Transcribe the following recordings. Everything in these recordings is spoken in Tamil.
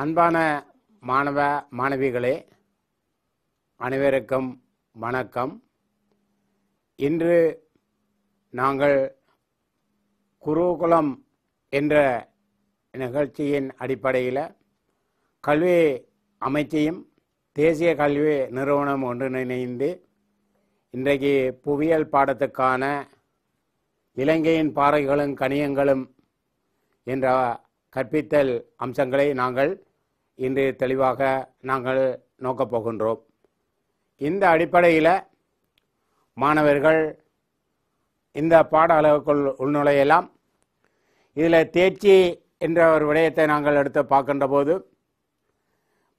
அன்பான மாணவ மாணவிகளே அனைவருக்கும் வணக்கம் இன்று நாங்கள் குருகுலம் என்ற நிகழ்ச்சியின் அடிப்படையில் கல்வி அமைச்சையும் தேசிய கல்வி நிறுவனம் ஒன்றிணைந்து இன்றைக்கு புவியியல் பாடத்துக்கான இலங்கையின் பாறைகளும் கனியங்களும் என்ற கற்பித்தல் அம்சங்களை நாங்கள் இன்று தெளிவாக நாங்கள் நோக்கப் போகின்றோம் இந்த அடிப்படையில் மாணவர்கள் இந்த பாட அளவுக்குள் உள்நுழையலாம் இதில் தேர்ச்சி என்ற ஒரு விடயத்தை நாங்கள் எடுத்து பார்க்கின்ற போது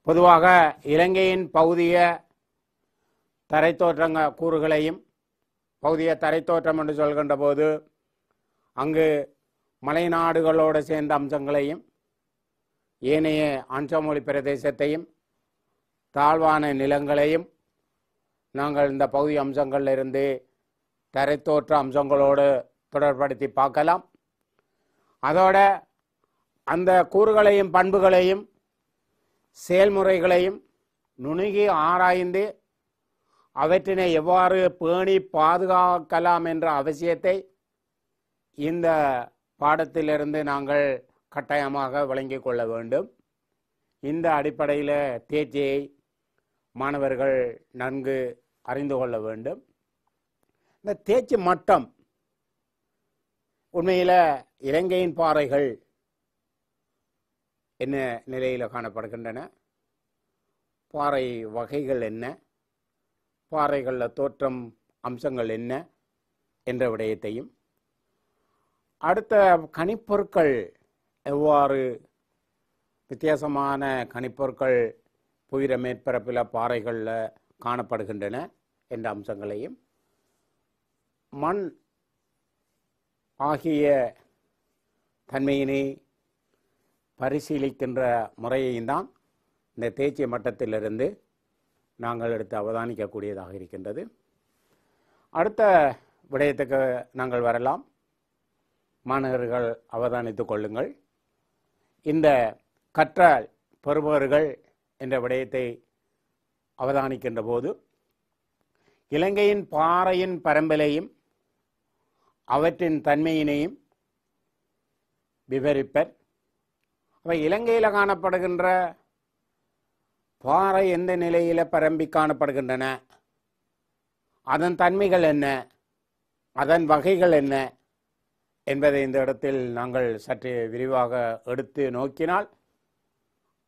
பொதுவாக இலங்கையின் பௌதிய தரைத்தோற்றங்க கூறுகளையும் பௌதிய தரைத்தோற்றம் என்று சொல்கின்ற போது அங்கு மலைநாடுகளோடு சேர்ந்த அம்சங்களையும் ஏனைய ஆன்சாமொழி பிரதேசத்தையும் தாழ்வான நிலங்களையும் நாங்கள் இந்த பகுதி அம்சங்களிலிருந்து தரைத்தோற்ற அம்சங்களோடு தொடர்படுத்தி பார்க்கலாம் அதோட அந்த கூறுகளையும் பண்புகளையும் செயல்முறைகளையும் நுணுகி ஆராய்ந்து அவற்றினை எவ்வாறு பேணி பாதுகாக்கலாம் என்ற அவசியத்தை இந்த பாடத்திலிருந்து நாங்கள் கட்டாயமாக வழங்கிக் கொள்ள வேண்டும் இந்த அடிப்படையில் தேர்ச்சியை மாணவர்கள் நன்கு அறிந்து கொள்ள வேண்டும் இந்த தேர்ச்சி மட்டம் உண்மையில் இலங்கையின் பாறைகள் என்ன நிலையில் காணப்படுகின்றன பாறை வகைகள் என்ன பாறைகளில் தோற்றம் அம்சங்கள் என்ன என்ற விடயத்தையும் அடுத்த கனிப்பொருட்கள் எவ்வாறு வித்தியாசமான கணிப்பொருட்கள் புயிர மேற்பரப்பில் பாறைகளில் காணப்படுகின்றன என்ற அம்சங்களையும் மண் ஆகிய தன்மையினை பரிசீலிக்கின்ற முறையையும் தான் இந்த தேய்ச்சி மட்டத்திலிருந்து நாங்கள் எடுத்து அவதானிக்கக்கூடியதாக இருக்கின்றது அடுத்த விடயத்துக்கு நாங்கள் வரலாம் மாணவர்கள் அவதானித்து கொள்ளுங்கள் இந்த கற்றால் பெறுபவர்கள் என்ற விடயத்தை அவதானிக்கின்ற போது இலங்கையின் பாறையின் பரம்பலையும் அவற்றின் தன்மையினையும் விவரிப்பர் அவை இலங்கையில் காணப்படுகின்ற பாறை எந்த நிலையில் பரம்பி காணப்படுகின்றன அதன் தன்மைகள் என்ன அதன் வகைகள் என்ன என்பதை இந்த இடத்தில் நாங்கள் சற்று விரிவாக எடுத்து நோக்கினால்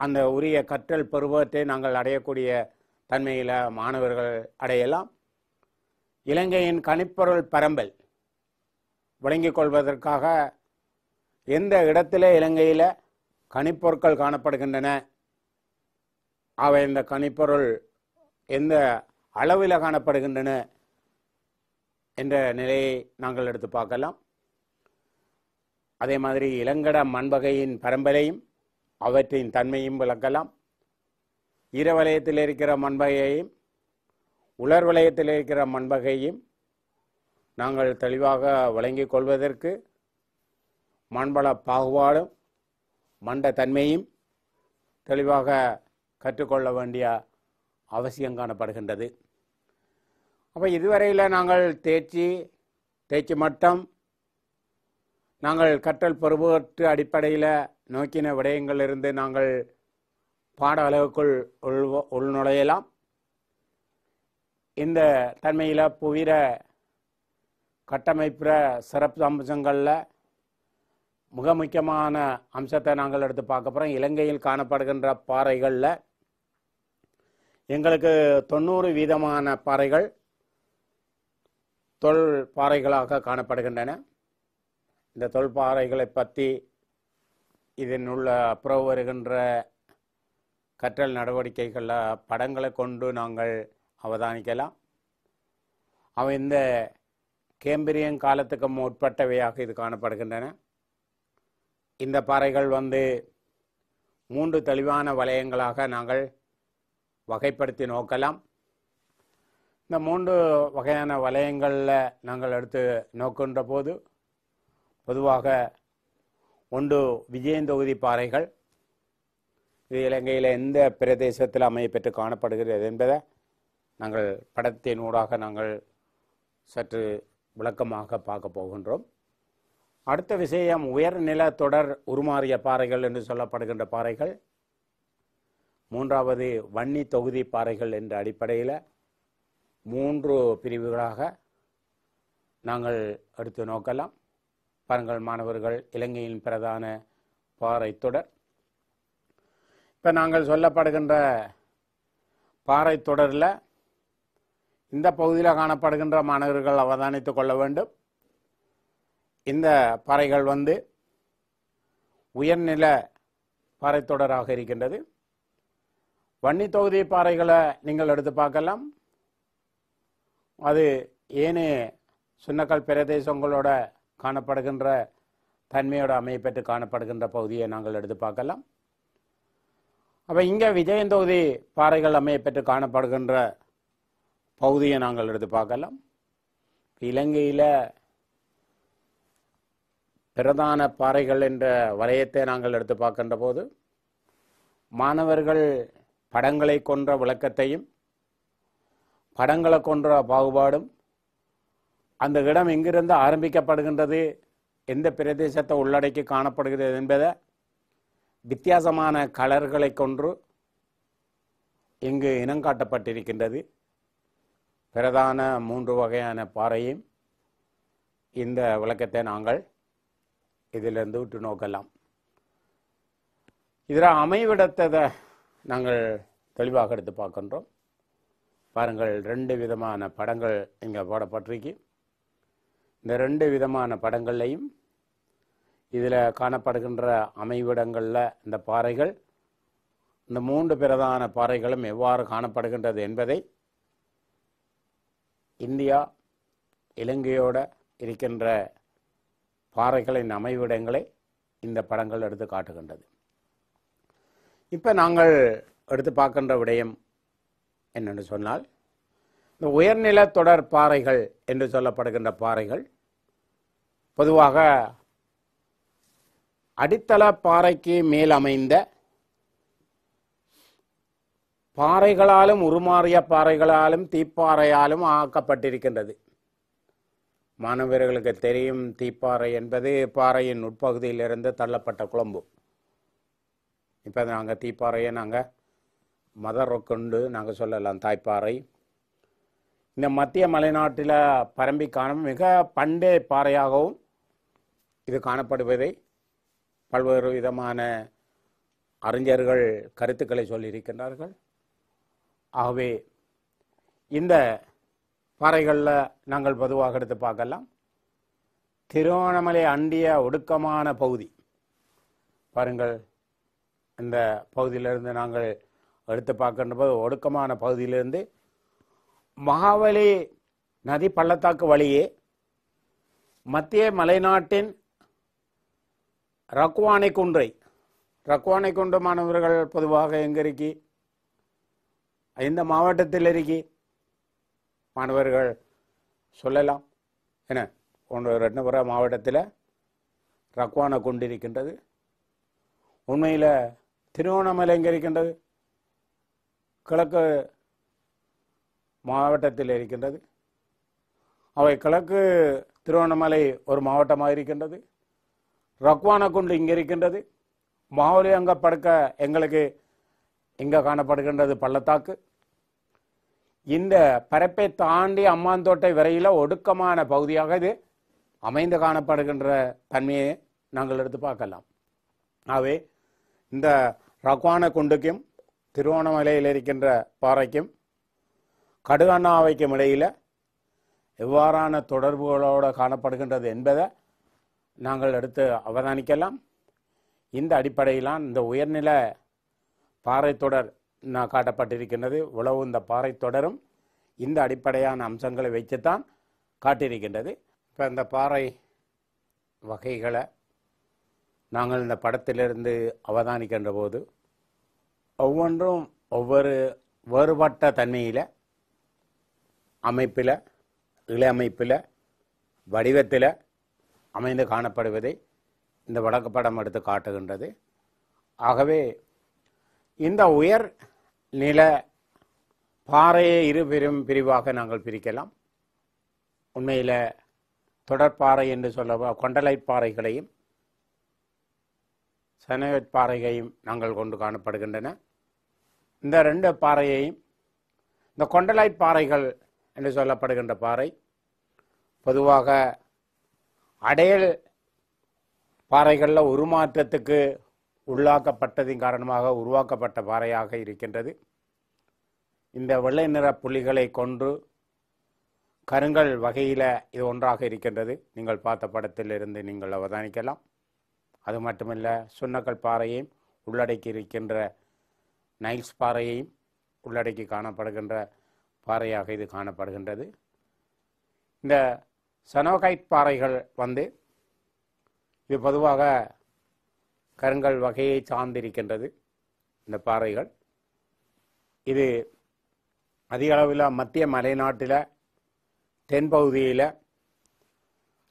அந்த உரிய கற்றல் பருவத்தை நாங்கள் அடையக்கூடிய தன்மையில் மாணவர்கள் அடையலாம் இலங்கையின் கணிப்பொருள் பரம்பல் விளங்கிக் கொள்வதற்காக எந்த இடத்துல இலங்கையில் கனிப்பொருட்கள் காணப்படுகின்றன அவை இந்த கனிப்பொருள் எந்த அளவில் காணப்படுகின்றன என்ற நிலையை நாங்கள் எடுத்து பார்க்கலாம் அதே மாதிரி இளங்கட மண்வகையின் பரம்பரையும் அவற்றின் தன்மையும் விளக்கலாம் ஈரவலயத்தில் இருக்கிற மண்பகையையும் உலர் வலயத்தில் இருக்கிற மண்வகையும் நாங்கள் தெளிவாக வழங்கிக் கொள்வதற்கு மண்பள பாகுபாடும் மண்ட தன்மையும் தெளிவாக கற்றுக்கொள்ள வேண்டிய அவசியம் காணப்படுகின்றது அப்போ இதுவரையில் நாங்கள் தேர்ச்சி தேர்ச்சி மட்டம் நாங்கள் கற்றல் பருவற்று அடிப்படையில் நோக்கின விடயங்களிலிருந்து நாங்கள் பாட அளவுக்குள் உள் உள்நுழையலாம் இந்த தன்மையில் புவிர கட்டமைப்பு சிறப்பு அம்சங்களில் மிக முக்கியமான அம்சத்தை நாங்கள் எடுத்து பார்க்க போகிறோம் இலங்கையில் காணப்படுகின்ற பாறைகளில் எங்களுக்கு தொண்ணூறு வீதமான பாறைகள் தொல் பாறைகளாக காணப்படுகின்றன இந்த தொல்பாறைகளை பற்றி இதன் உள்ள அப்புறம் வருகின்ற கற்றல் நடவடிக்கைகளில் படங்களை கொண்டு நாங்கள் அவதானிக்கலாம் அவன் இந்த கேம்பிரியன் காலத்துக்கு முற்பட்டவையாக இது காணப்படுகின்றன இந்த பாறைகள் வந்து மூன்று தெளிவான வளையங்களாக நாங்கள் வகைப்படுத்தி நோக்கலாம் இந்த மூன்று வகையான வளையங்களில் நாங்கள் எடுத்து நோக்குன்ற போது பொதுவாக ஒன்று விஜயன் தொகுதி பாறைகள் இது இலங்கையில் எந்த பிரதேசத்தில் அமையப்பெற்று காணப்படுகிறது என்பதை நாங்கள் படத்தின் ஊடாக நாங்கள் சற்று விளக்கமாக பார்க்க போகின்றோம் அடுத்த விஷயம் உயர்நில தொடர் உருமாறிய பாறைகள் என்று சொல்லப்படுகின்ற பாறைகள் மூன்றாவது வன்னி தொகுதி பாறைகள் என்ற அடிப்படையில் மூன்று பிரிவுகளாக நாங்கள் எடுத்து நோக்கலாம் பாருங்கள் மாணவர்கள் இலங்கையின் பிரதான பாறை தொடர் இப்போ நாங்கள் சொல்லப்படுகின்ற பாறை தொடரில் இந்த பகுதியில் காணப்படுகின்ற மாணவர்கள் அவதானித்துக் கொள்ள வேண்டும் இந்த பாறைகள் வந்து உயர்நில பாறை தொடராக இருக்கின்றது வன்னி தொகுதி பாறைகளை நீங்கள் எடுத்து பார்க்கலாம் அது ஏனே சுன்னக்கல் பிரதேசங்களோட காணப்படுகின்ற தன்மையோட அமையப்பெற்று காணப்படுகின்ற பகுதியை நாங்கள் எடுத்து பார்க்கலாம் அப்போ இங்கே தொகுதி பாறைகள் அமையப்பெற்று காணப்படுகின்ற பகுதியை நாங்கள் எடுத்து பார்க்கலாம் இலங்கையில் பிரதான பாறைகள் என்ற வலயத்தை நாங்கள் எடுத்து பார்க்கின்ற போது மாணவர்கள் படங்களை கொன்ற விளக்கத்தையும் படங்களை கொன்ற பாகுபாடும் அந்த இடம் எங்கிருந்து ஆரம்பிக்கப்படுகின்றது எந்த பிரதேசத்தை உள்ளடக்கி காணப்படுகிறது என்பதை வித்தியாசமான கலர்களை கொன்று இங்கு இனங்காட்டப்பட்டிருக்கின்றது பிரதான மூன்று வகையான பாறையும் இந்த விளக்கத்தை நாங்கள் இதிலிருந்து விட்டு நோக்கலாம் இதில் அமைவிடத்தை நாங்கள் தெளிவாக எடுத்து பார்க்கின்றோம் பாருங்கள் ரெண்டு விதமான படங்கள் இங்கே போடப்பட்டிருக்கு இந்த ரெண்டு விதமான படங்கள்லையும் இதில் காணப்படுகின்ற அமைவிடங்களில் இந்த பாறைகள் இந்த மூன்று பிரதான பாறைகளும் எவ்வாறு காணப்படுகின்றது என்பதை இந்தியா இலங்கையோடு இருக்கின்ற பாறைகளின் அமைவிடங்களை இந்த படங்கள் எடுத்து காட்டுகின்றது இப்போ நாங்கள் எடுத்து பார்க்கின்ற விடயம் என்னென்னு சொன்னால் இந்த உயர்நில தொடர் பாறைகள் என்று சொல்லப்படுகின்ற பாறைகள் பொதுவாக அடித்தள பாறைக்கு மேல் அமைந்த பாறைகளாலும் உருமாறிய பாறைகளாலும் தீப்பாறையாலும் ஆக்கப்பட்டிருக்கின்றது மாணவர்களுக்கு தெரியும் தீப்பாறை என்பது பாறையின் உட்பகுதியிலிருந்து தள்ளப்பட்ட குழம்பு இப்போ நாங்கள் தீப்பாறையை நாங்கள் மதர் கொண்டு நாங்கள் சொல்லலாம் தாய்ப்பாறை இந்த மத்திய மலைநாட்டில் பரம்பிக்கான மிக பண்டே பாறையாகவும் இது காணப்படுவதை பல்வேறு விதமான அறிஞர்கள் கருத்துக்களை சொல்லியிருக்கின்றார்கள் ஆகவே இந்த பாறைகளில் நாங்கள் பொதுவாக எடுத்து பார்க்கலாம் திருவண்ணாமலை அண்டிய ஒடுக்கமான பகுதி பாருங்கள் இந்த பகுதியிலிருந்து நாங்கள் எடுத்து பார்க்கின்ற போது ஒடுக்கமான பகுதியிலிருந்து மகாவலி நதி பள்ளத்தாக்கு வழியே மத்திய மலைநாட்டின் ரக்வானை குன்றை ரக்வானை குன்று மாணவர்கள் பொதுவாக எங்கே இருக்கி இந்த மாவட்டத்தில் இருக்கி மாணவர்கள் சொல்லலாம் என்ன ஒன்று ரெட்டபுரா மாவட்டத்தில் ரக்வானை குண்டு இருக்கின்றது உண்மையில் திருவண்ணாமலை எங்கே இருக்கின்றது கிழக்கு மாவட்டத்தில் இருக்கின்றது அவை கிழக்கு திருவண்ணாமலை ஒரு மாவட்டமாக இருக்கின்றது ரக்வான குண்டு இங்கே இருக்கின்றது மாவலி அங்கே படுக்க எங்களுக்கு இங்கே காணப்படுகின்றது பள்ளத்தாக்கு இந்த பரப்பை தாண்டி அம்மாந்தோட்டை வரையில் ஒடுக்கமான பகுதியாக இது அமைந்து காணப்படுகின்ற தன்மையை நாங்கள் எடுத்து பார்க்கலாம் ஆகவே இந்த ரக்வான குண்டுக்கும் திருவோணமலையில் இருக்கின்ற பாறைக்கும் கடுகண்ணாவைக்கும் இடையில் எவ்வாறான தொடர்புகளோடு காணப்படுகின்றது என்பதை நாங்கள் எடுத்து அவதானிக்கலாம் இந்த அடிப்படையிலான் இந்த உயர்நில பாறை தொடர் நான் காட்டப்பட்டிருக்கின்றது உளவு இந்த பாறை தொடரும் இந்த அடிப்படையான அம்சங்களை வைத்துத்தான் காட்டியிருக்கின்றது இப்போ இந்த பாறை வகைகளை நாங்கள் இந்த படத்திலிருந்து அவதானிக்கின்ற போது ஒவ்வொன்றும் ஒவ்வொரு வேறுபட்ட தன்மையில் அமைப்பில் இளையமைப்பில் அமைப்பில் வடிவத்தில் அமைந்து காணப்படுவதை இந்த வடக்கு படம் எடுத்து காட்டுகின்றது ஆகவே இந்த உயர் நில பாறையை இரு பெரும் பிரிவாக நாங்கள் பிரிக்கலாம் உண்மையில் தொடர்பாறை என்று சொல்ல கொண்டலை பாறைகளையும் சனவெட் பாறையையும் நாங்கள் கொண்டு காணப்படுகின்றன இந்த ரெண்டு பாறையையும் இந்த கொண்டலை பாறைகள் என்று சொல்லப்படுகின்ற பாறை பொதுவாக அடையல் பாறைகளில் உருமாற்றத்துக்கு உள்ளாக்கப்பட்டதின் காரணமாக உருவாக்கப்பட்ட பாறையாக இருக்கின்றது இந்த வெள்ளை நிற புள்ளிகளை கொன்று கருங்கல் வகையில் இது ஒன்றாக இருக்கின்றது நீங்கள் பார்த்த படத்தில் இருந்து நீங்கள் அவதானிக்கலாம் அது மட்டுமல்ல சுண்ணக்கல் பாறையையும் உள்ளடக்கி இருக்கின்ற நைல்ஸ் பாறையையும் உள்ளடக்கி காணப்படுகின்ற பாறையாக இது காணப்படுகின்றது இந்த சனோகைட் பாறைகள் வந்து இது பொதுவாக கருங்கல் வகையை சார்ந்திருக்கின்றது இந்த பாறைகள் இது அதிக அளவில் மத்திய மலைநாட்டில் தென்பகுதியில்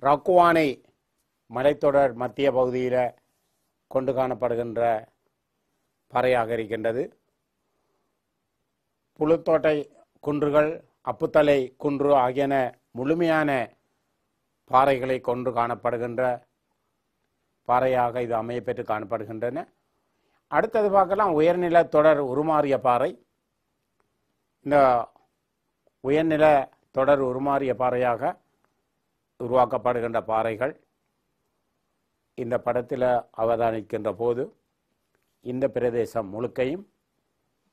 ரக்குவானை மலைத்தொடர் மத்திய பகுதியில் கொண்டு காணப்படுகின்ற பாறையாக இருக்கின்றது புழுத்தோட்டை குன்றுகள் அப்புத்தலை குன்று ஆகியன முழுமையான பாறைகளை கொன்று காணப்படுகின்ற பாறையாக இது அமையப்பெற்று காணப்படுகின்றன அடுத்தது பார்க்கலாம் உயர்நில தொடர் உருமாறிய பாறை இந்த உயர்நில தொடர் உருமாறிய பாறையாக உருவாக்கப்படுகின்ற பாறைகள் இந்த படத்தில் அவதானிக்கின்ற போது இந்த பிரதேசம் முழுக்கையும்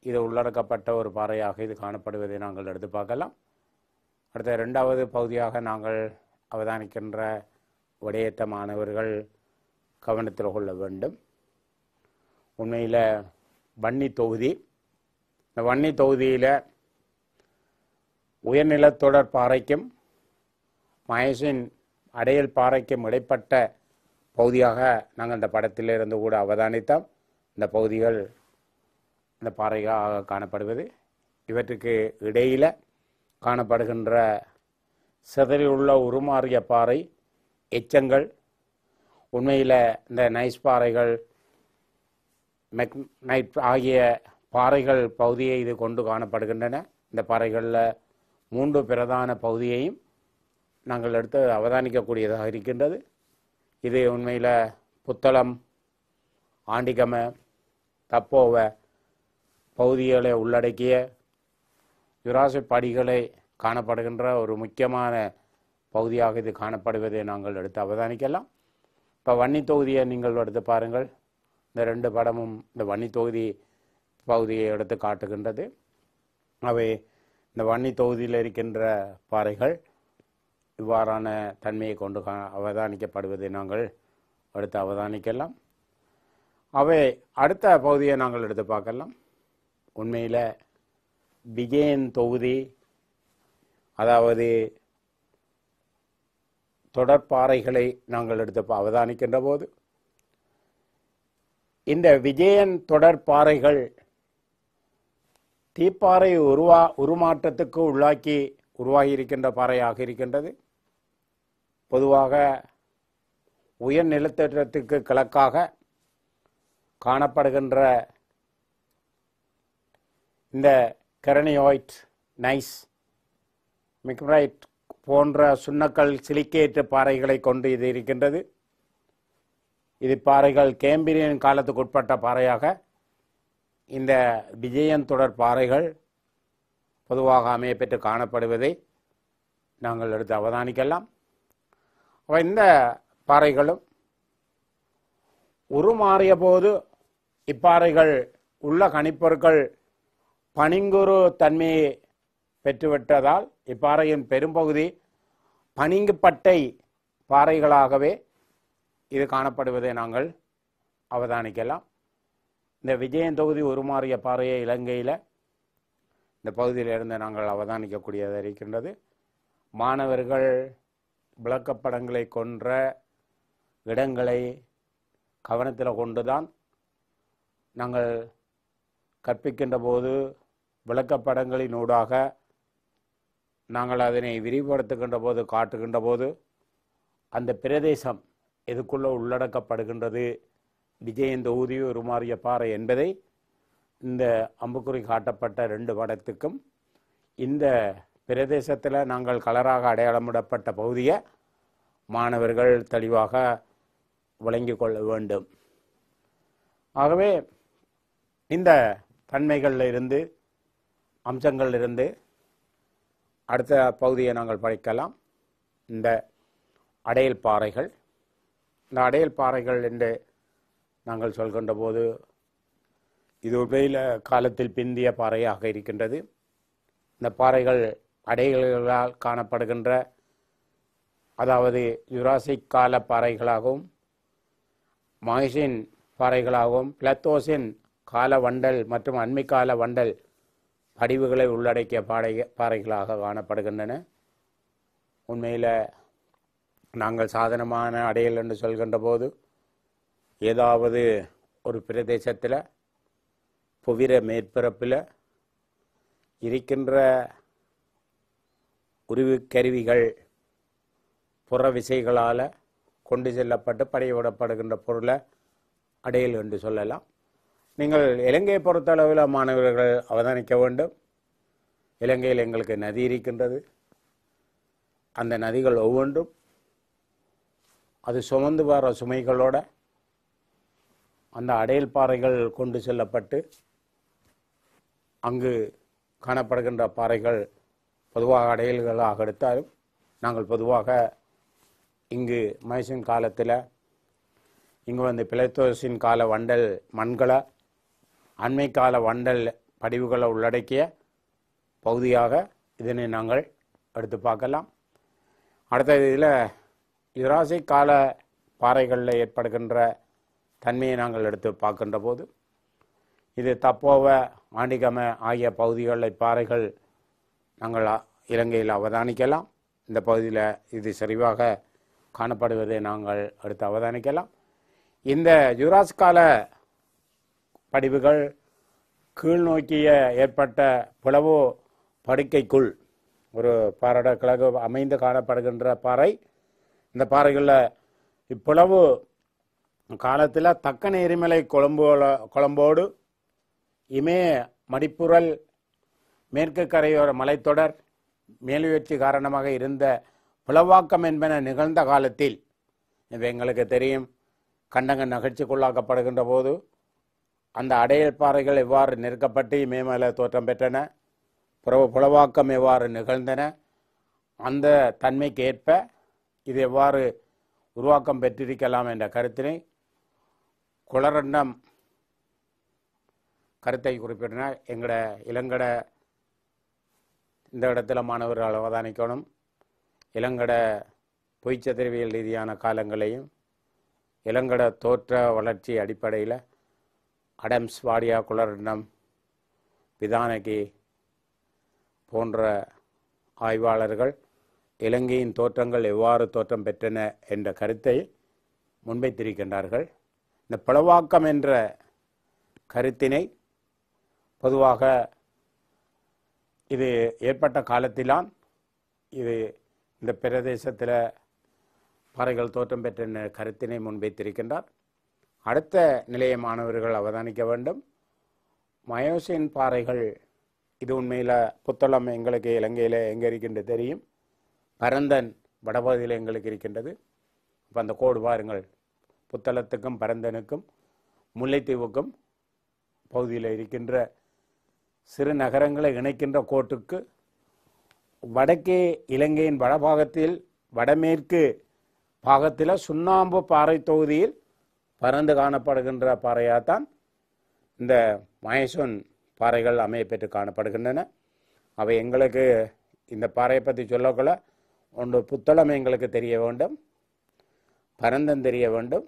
இது உள்ளடக்கப்பட்ட ஒரு பாறையாக இது காணப்படுவதை நாங்கள் எடுத்து பார்க்கலாம் அடுத்த ரெண்டாவது பகுதியாக நாங்கள் அவதானிக்கின்ற விடயத்தை மாணவர்கள் கவனத்தில் கொள்ள வேண்டும் உண்மையில் வன்னி தொகுதி இந்த வன்னி தொகுதியில் உயர்நிலத்தொடர் பாறைக்கும் மயசின் அடையல் பாறைக்கும் இடைப்பட்ட பகுதியாக நாங்கள் இந்த படத்திலிருந்து கூட அவதானித்தோம் இந்த பகுதிகள் இந்த பாறைகளாக காணப்படுவது இவற்றுக்கு இடையில் காணப்படுகின்ற செதறியுள்ள உருமாறிய பாறை எச்சங்கள் உண்மையில் இந்த நைஸ் பாறைகள் மெக் நைட் ஆகிய பாறைகள் பகுதியை இது கொண்டு காணப்படுகின்றன இந்த பாறைகளில் மூன்று பிரதான பகுதியையும் நாங்கள் எடுத்து அவதானிக்கக்கூடியதாக இருக்கின்றது இது உண்மையில் புத்தளம் ஆண்டிகம தப்போவ பகுதிகளை உள்ளடக்கிய யுராசிக் படிகளை காணப்படுகின்ற ஒரு முக்கியமான பகுதியாக இது காணப்படுவதை நாங்கள் எடுத்து அவதானிக்கலாம் இப்போ வன்னி தொகுதியை நீங்கள் எடுத்து பாருங்கள் இந்த ரெண்டு படமும் இந்த வன்னி தொகுதி பகுதியை எடுத்து காட்டுகின்றது அவை இந்த வன்னி தொகுதியில் இருக்கின்ற பாறைகள் இவ்வாறான தன்மையை கொண்டு அவதானிக்கப்படுவதை நாங்கள் அடுத்து அவதானிக்கலாம் அவை அடுத்த பகுதியை நாங்கள் எடுத்து பார்க்கலாம் உண்மையில் பிகேன் தொகுதி அதாவது தொடர்பாறைகளை நாங்கள் எடுத்து அவதானிக்கின்ற போது இந்த விஜயன் தொடர்பாறைகள் தீப்பாறை உருவா உருமாற்றத்துக்கு உள்ளாக்கி உருவாகி இருக்கின்ற பாறையாக இருக்கின்றது பொதுவாக உயர் நிலத்தேற்றத்துக்கு கிழக்காக காணப்படுகின்ற இந்த கரணியோய்ட் நைஸ் மிக்ரைட் போன்ற சுண்ணக்கல் சிலிக்கேட்டு பாறைகளை கொண்டு இது இருக்கின்றது இது பாறைகள் கேம்பிரியன் காலத்துக்கு உட்பட்ட பாறையாக இந்த விஜயன் தொடர் பாறைகள் பொதுவாக பெற்று காணப்படுவதை நாங்கள் எடுத்து அவதானிக்கலாம் அப்போ இந்த பாறைகளும் உருமாறிய போது இப்பாறைகள் உள்ள கணிப்பொருட்கள் பனிங்குரு தன்மையை பெற்றுவிட்டதால் இப்பாறையின் பெரும்பகுதி பனிங்குப்பட்டை பாறைகளாகவே இது காணப்படுவதை நாங்கள் அவதானிக்கலாம் இந்த விஜயன் தொகுதி உருமாறிய பாறையை இலங்கையில் இந்த பகுதியிலிருந்து நாங்கள் அவதானிக்கக்கூடியதாக இருக்கின்றது மாணவர்கள் விளக்கப்படங்களை கொன்ற இடங்களை கவனத்தில் கொண்டுதான் நாங்கள் கற்பிக்கின்ற போது விளக்கப்படங்களினூடாக நாங்கள் அதனை விரிவுபடுத்துகின்ற போது காட்டுகின்ற போது அந்த பிரதேசம் எதுக்குள்ளே உள்ளடக்கப்படுகின்றது விஜயன் தொகுதி உருமாறிய பாறை என்பதை இந்த அம்புக்குறி காட்டப்பட்ட ரெண்டு படத்துக்கும் இந்த பிரதேசத்தில் நாங்கள் கலராக அடையாளமிடப்பட்ட பகுதியை மாணவர்கள் தெளிவாக விளங்கி கொள்ள வேண்டும் ஆகவே இந்த தன்மைகளில் இருந்து அம்சங்களிலிருந்து அடுத்த பகுதியை நாங்கள் படிக்கலாம் இந்த அடையல் பாறைகள் இந்த அடையல் பாறைகள் என்று நாங்கள் சொல்கின்ற போது இது உண்மையில் காலத்தில் பிந்திய பாறையாக இருக்கின்றது இந்த பாறைகள் அடைகளால் காணப்படுகின்ற அதாவது யுராசிக் கால பாறைகளாகவும் மாய்சின் பாறைகளாகவும் பிளத்தோசின் கால வண்டல் மற்றும் அண்மைக்கால வண்டல் படிவுகளை உள்ளடக்கிய பாடை பாறைகளாக காணப்படுகின்றன உண்மையில் நாங்கள் சாதனமான அடையல் என்று சொல்கின்ற போது ஏதாவது ஒரு பிரதேசத்தில் புவிர மேற்பரப்பில் இருக்கின்ற உருவி கருவிகள் புற விசைகளால் கொண்டு செல்லப்பட்டு படையிடப்படுகின்ற பொருளை அடையல் என்று சொல்லலாம் நீங்கள் இலங்கையை பொறுத்தளவில் மாணவர்கள் அவதானிக்க வேண்டும் இலங்கையில் எங்களுக்கு நதி இருக்கின்றது அந்த நதிகள் ஒவ்வொன்றும் அது சுமந்து வர சுமைகளோட அந்த அடையல் பாறைகள் கொண்டு செல்லப்பட்டு அங்கு காணப்படுகின்ற பாறைகள் பொதுவாக அடையல்களாக எடுத்தாலும் நாங்கள் பொதுவாக இங்கு மைசின் காலத்தில் இங்கு வந்து பிளத்தோசின் கால வண்டல் மண்களை அண்மை கால வண்டல் படிவுகளை உள்ளடக்கிய பகுதியாக இதனை நாங்கள் எடுத்து பார்க்கலாம் அடுத்த இதில் யுராசிக் கால பாறைகளில் ஏற்படுகின்ற தன்மையை நாங்கள் எடுத்து பார்க்கின்ற போது இது தப்போவ ஆண்டிகம ஆகிய பகுதிகளில் பாறைகள் நாங்கள் இலங்கையில் அவதானிக்கலாம் இந்த பகுதியில் இது சரிவாக காணப்படுவதை நாங்கள் எடுத்து அவதானிக்கலாம் இந்த ஜுராஸ் கால படிவுகள் கீழ்நோக்கிய ஏற்பட்ட பிளவு படுக்கைக்குள் ஒரு பாரட கிழக்கு அமைந்து காணப்படுகின்ற பாறை இந்த பாறைகளில் இப்பிளவு காலத்தில் தக்கன எரிமலை கொழம்போல கொழம்போடு இமே மடிப்புரல் மேற்கு கரையோர மலைத்தொடர் மேலுயர்ச்சி காரணமாக இருந்த பிளவாக்கம் என்பன நிகழ்ந்த காலத்தில் இப்போ எங்களுக்கு தெரியும் கண்டங்கள் நகர்ச்சிக்குள்ளாக்கப்படுகின்ற போது அந்த அடையல் பாறைகள் எவ்வாறு நெருக்கப்பட்டு மேமேல தோற்றம் பெற்றன புறவு புலவாக்கம் எவ்வாறு நிகழ்ந்தன அந்த தன்மைக்கு ஏற்ப இது எவ்வாறு உருவாக்கம் பெற்றிருக்கலாம் என்ற கருத்தினை குளரண்டம் கருத்தை குறிப்பிட்டனர் எங்களோட இளங்கட இந்த இடத்துல மாணவர்கள் அவதானிக்கணும் இளங்கட பொய்ச்சதிரவியல் ரீதியான காலங்களையும் இளங்கட தோற்ற வளர்ச்சி அடிப்படையில் அடம்ஸ் வாடியா குளரிடம் விதானகி போன்ற ஆய்வாளர்கள் இலங்கையின் தோற்றங்கள் எவ்வாறு தோற்றம் பெற்றன என்ற கருத்தை முன்வைத்திருக்கின்றார்கள் இந்த பிளவாக்கம் என்ற கருத்தினை பொதுவாக இது ஏற்பட்ட காலத்தில்தான் இது இந்த பிரதேசத்தில் பாறைகள் தோற்றம் பெற்ற கருத்தினை முன்வைத்திருக்கின்றார் அடுத்த நிலைய மாணவர்கள் அவதானிக்க வேண்டும் மயோசின் பாறைகள் இது உண்மையில் புத்தளம் எங்களுக்கு இலங்கையில் எங்கே இருக்கின்றது தெரியும் பரந்தன் வடபகுதியில் எங்களுக்கு இருக்கின்றது இப்போ அந்த கோடு பாருங்கள் புத்தளத்துக்கும் பரந்தனுக்கும் முல்லைத்தீவுக்கும் பகுதியில் இருக்கின்ற சிறு நகரங்களை இணைக்கின்ற கோட்டுக்கு வடக்கே இலங்கையின் வடபாகத்தில் வடமேற்கு பாகத்தில் சுண்ணாம்பு பாறை தொகுதியில் பறந்து காணப்படுகின்ற பாறையாக தான் இந்த மகேஸ்வன் பாறைகள் அமையப்பெற்று காணப்படுகின்றன அவை எங்களுக்கு இந்த பாறையை பற்றி சொல்லக்குள்ள ஒன்று புத்தளம் எங்களுக்கு தெரிய வேண்டும் பரந்தம் தெரிய வேண்டும்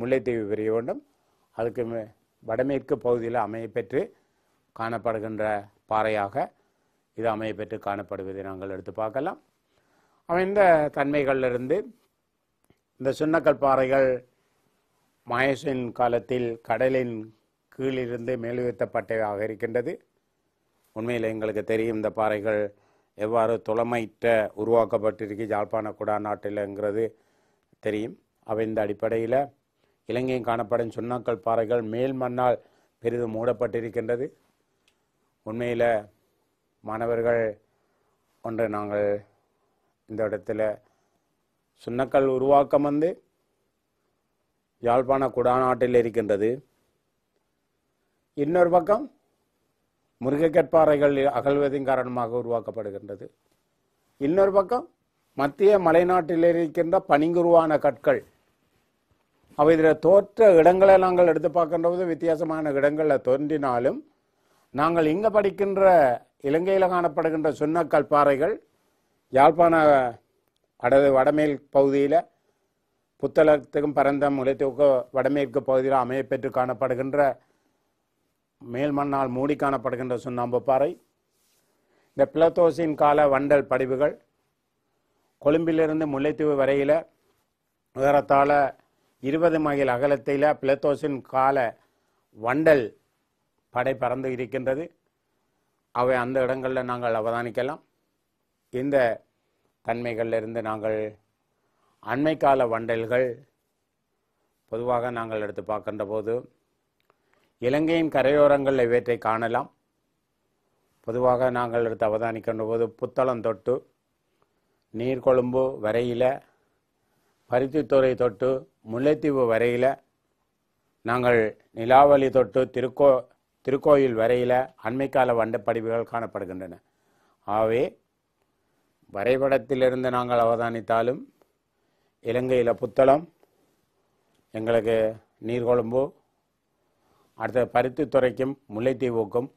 முல்லைத்தீவு பெரிய வேண்டும் அதுக்கு வடமேற்கு பகுதியில் அமையப்பெற்று காணப்படுகின்ற பாறையாக இது அமையப்பெற்று காணப்படுவதை நாங்கள் எடுத்து பார்க்கலாம் அமைந்த தன்மைகளிலிருந்து இந்த சுண்ணக்கல் பாறைகள் மகேஷின் காலத்தில் கடலின் கீழிருந்து மேலுயர்த்தப்பட்டவையாக இருக்கின்றது உண்மையில் எங்களுக்கு தெரியும் இந்த பாறைகள் எவ்வாறு துளமையிட்ட உருவாக்கப்பட்டிருக்கு ஜாழ்ப்பாண குடா நாட்டில்ங்கிறது தெரியும் அவை இந்த அடிப்படையில் இலங்கையில் காணப்படும் சுண்ணாக்கல் பாறைகள் மேல் மண்ணால் பெரிதும் மூடப்பட்டிருக்கின்றது உண்மையில் மாணவர்கள் ஒன்று நாங்கள் இந்த இடத்துல சுண்ணக்கல் உருவாக்கம் வந்து யாழ்ப்பாண குடாநாட்டில் இருக்கின்றது இன்னொரு பக்கம் முருகக்கற்பாறைகள் அகழ்வதின் காரணமாக உருவாக்கப்படுகின்றது இன்னொரு பக்கம் மத்திய மலைநாட்டில் இருக்கின்ற பனிங்குருவான கற்கள் அவை இதில் தோற்ற இடங்களை நாங்கள் எடுத்து பார்க்கின்ற போது வித்தியாசமான இடங்களில் தோன்றினாலும் நாங்கள் இங்கே படிக்கின்ற இலங்கையில் காணப்படுகின்ற சுண்ணக்கல் பாறைகள் யாழ்ப்பாண அடது வடமேல் பகுதியில் புத்தளத்துக்கும் பரந்த முல்லைத்தீவுக்கு வடமேற்கு பகுதியில் அமையப்பெற்று காணப்படுகின்ற மேல் மண்ணால் மூடி காணப்படுகின்ற சுண்ணாம்பு பாறை இந்த பிளத்தோசின் கால வண்டல் படிவுகள் கொழும்பிலிருந்து முல்லைத்தீவு வரையில் உயரத்தால் இருபது மைல் அகலத்தில் பிளத்தோசின் கால வண்டல் படை பறந்து இருக்கின்றது அவை அந்த இடங்களில் நாங்கள் அவதானிக்கலாம் இந்த தன்மைகளிலிருந்து நாங்கள் அண்மை கால வண்டல்கள் பொதுவாக நாங்கள் எடுத்து பார்க்கின்ற போது இலங்கையின் கரையோரங்களில் இவற்றை காணலாம் பொதுவாக நாங்கள் எடுத்து அவதானிக்கின்ற போது புத்தளம் தொட்டு நீர்கொழும்பு வரையில் பருத்தித்துறை தொட்டு முல்லைத்தீவு வரையில் நாங்கள் நிலாவளி தொட்டு திருக்கோ திருக்கோயில் வரையில் அண்மைக்கால வண்ட படிவுகள் காணப்படுகின்றன ஆகவே வரைபடத்திலிருந்து நாங்கள் அவதானித்தாலும் இலங்கையில் புத்தளம் எங்களுக்கு நீர்கொழும்பு அடுத்த பருத்தித்துறைக்கும் முல்லைத்தீவுக்கும்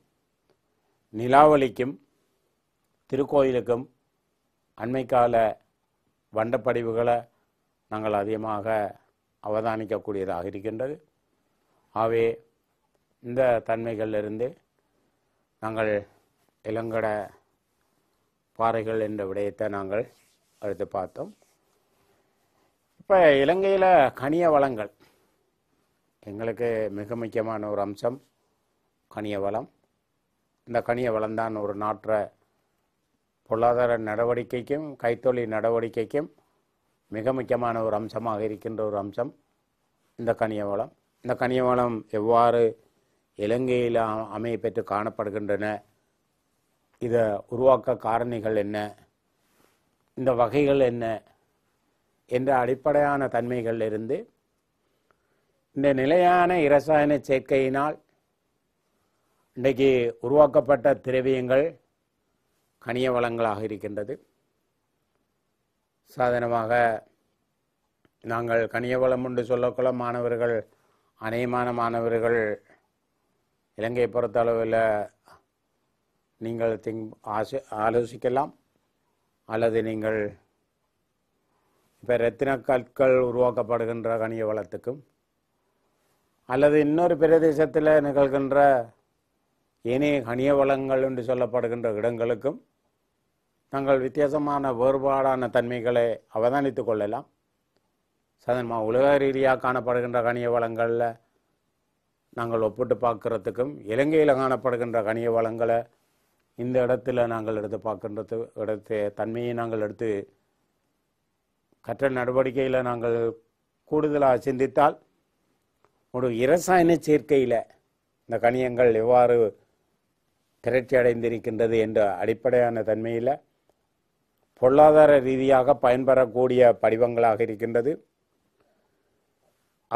நிலாவளிக்கும் திருக்கோயிலுக்கும் அண்மைக்கால வண்டப்படிவுகளை நாங்கள் அதிகமாக அவதானிக்கக்கூடியதாக இருக்கின்றது ஆகவே இந்த தன்மைகளிலிருந்து நாங்கள் இளங்கட பாறைகள் என்ற விடயத்தை நாங்கள் எடுத்து பார்த்தோம் இப்போ இலங்கையில் கனிய வளங்கள் எங்களுக்கு மிக முக்கியமான ஒரு அம்சம் கனிய வளம் இந்த கனிய வளம் தான் ஒரு நாட்டை பொருளாதார நடவடிக்கைக்கும் கைத்தொழில் நடவடிக்கைக்கும் மிக முக்கியமான ஒரு அம்சமாக இருக்கின்ற ஒரு அம்சம் இந்த கனிய வளம் இந்த கனிய வளம் எவ்வாறு இலங்கையில் அமைய பெற்று காணப்படுகின்றன இதை உருவாக்க காரணிகள் என்ன இந்த வகைகள் என்ன என்ற அடிப்படையான தன்மைகளிலிருந்து இந்த நிலையான இரசாயன சேர்க்கையினால் இன்றைக்கு உருவாக்கப்பட்ட திரவியங்கள் கனிய வளங்களாக இருக்கின்றது சாதனமாக நாங்கள் கனிய வளம் என்று சொல்லக்குள்ள மாணவர்கள் அநேகமான மாணவர்கள் இலங்கை பொறுத்தளவில் நீங்கள் திங் ஆசி ஆலோசிக்கலாம் அல்லது நீங்கள் இப்போ கற்கள் உருவாக்கப்படுகின்ற கனிய வளத்துக்கும் அல்லது இன்னொரு பிரதேசத்தில் நிகழ்கின்ற ஏனைய கனிய வளங்கள் என்று சொல்லப்படுகின்ற இடங்களுக்கும் தங்கள் வித்தியாசமான வேறுபாடான தன்மைகளை அவதானித்து கொள்ளலாம் சாதாரணமாக உலக ரீதியாக காணப்படுகின்ற கனிய வளங்களில் நாங்கள் ஒப்பிட்டு பார்க்குறதுக்கும் இலங்கையில் காணப்படுகின்ற கனிய வளங்களை இந்த இடத்துல நாங்கள் எடுத்து பார்க்கின்றது இடத்து தன்மையை நாங்கள் எடுத்து கற்றல் நடவடிக்கையில் நாங்கள் கூடுதலாக சிந்தித்தால் ஒரு இரசாயன சேர்க்கையில் இந்த கணியங்கள் எவ்வாறு திரட்சி அடைந்திருக்கின்றது என்ற அடிப்படையான தன்மையில் பொருளாதார ரீதியாக பயன்பெறக்கூடிய படிவங்களாக இருக்கின்றது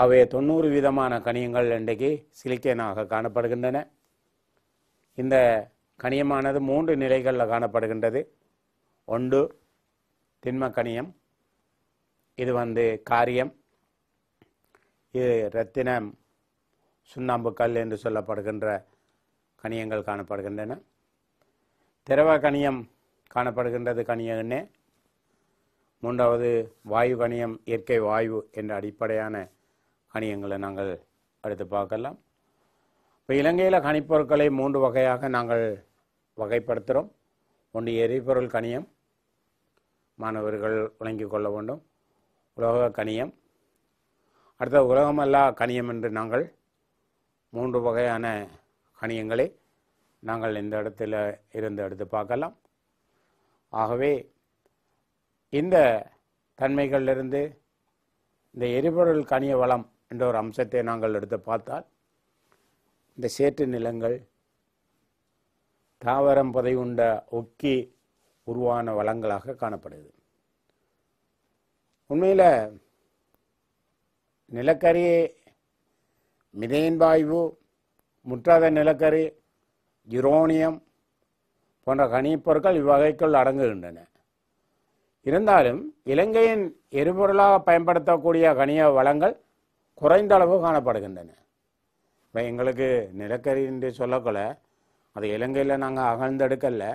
அவை தொண்ணூறு விதமான கனியங்கள் இன்றைக்கு சிலிக்கனாக காணப்படுகின்றன இந்த கனியமானது மூன்று நிலைகளில் காணப்படுகின்றது ஒன்று திண்ம கனியம் இது வந்து காரியம் இது ரத்தினம் சுண்ணாம்பு கல் என்று சொல்லப்படுகின்ற கனியங்கள் காணப்படுகின்றன திரவ கனியம் காணப்படுகின்றது கனிய எண்ணெய் மூன்றாவது வாயு கனியம் இயற்கை வாயு என்ற அடிப்படையான கனியங்களை நாங்கள் அடுத்து பார்க்கலாம் இப்போ இலங்கையில் கனிப்பொருட்களை மூன்று வகையாக நாங்கள் வகைப்படுத்துகிறோம் ஒன்று எரிபொருள் கனியம் மாணவர்கள் வழங்கிக் கொள்ள வேண்டும் உலக கணியம் அடுத்த உலகமல்லா கணியம் என்று நாங்கள் மூன்று வகையான கணியங்களை நாங்கள் இந்த இடத்துல இருந்து எடுத்து பார்க்கலாம் ஆகவே இந்த தன்மைகளிலிருந்து இந்த எரிபொருள் கனிய வளம் என்ற ஒரு அம்சத்தை நாங்கள் எடுத்து பார்த்தால் இந்த சேற்று நிலங்கள் தாவரம் புதை உண்ட ஒக்கி உருவான வளங்களாக காணப்படுது உண்மையில் நிலக்கரி மிதையின் வாயு முற்றாத நிலக்கரி யுரோனியம் போன்ற கனிப்பொருட்கள் இவ்வகைக்குள் அடங்குகின்றன இருந்தாலும் இலங்கையின் எரிபொருளாக பயன்படுத்தக்கூடிய கனிய வளங்கள் குறைந்த அளவு காணப்படுகின்றன இப்போ எங்களுக்கு நிலக்கரி என்று சொல்லக்கூட அது இலங்கையில் நாங்கள் அகழ்ந்தெடுக்கல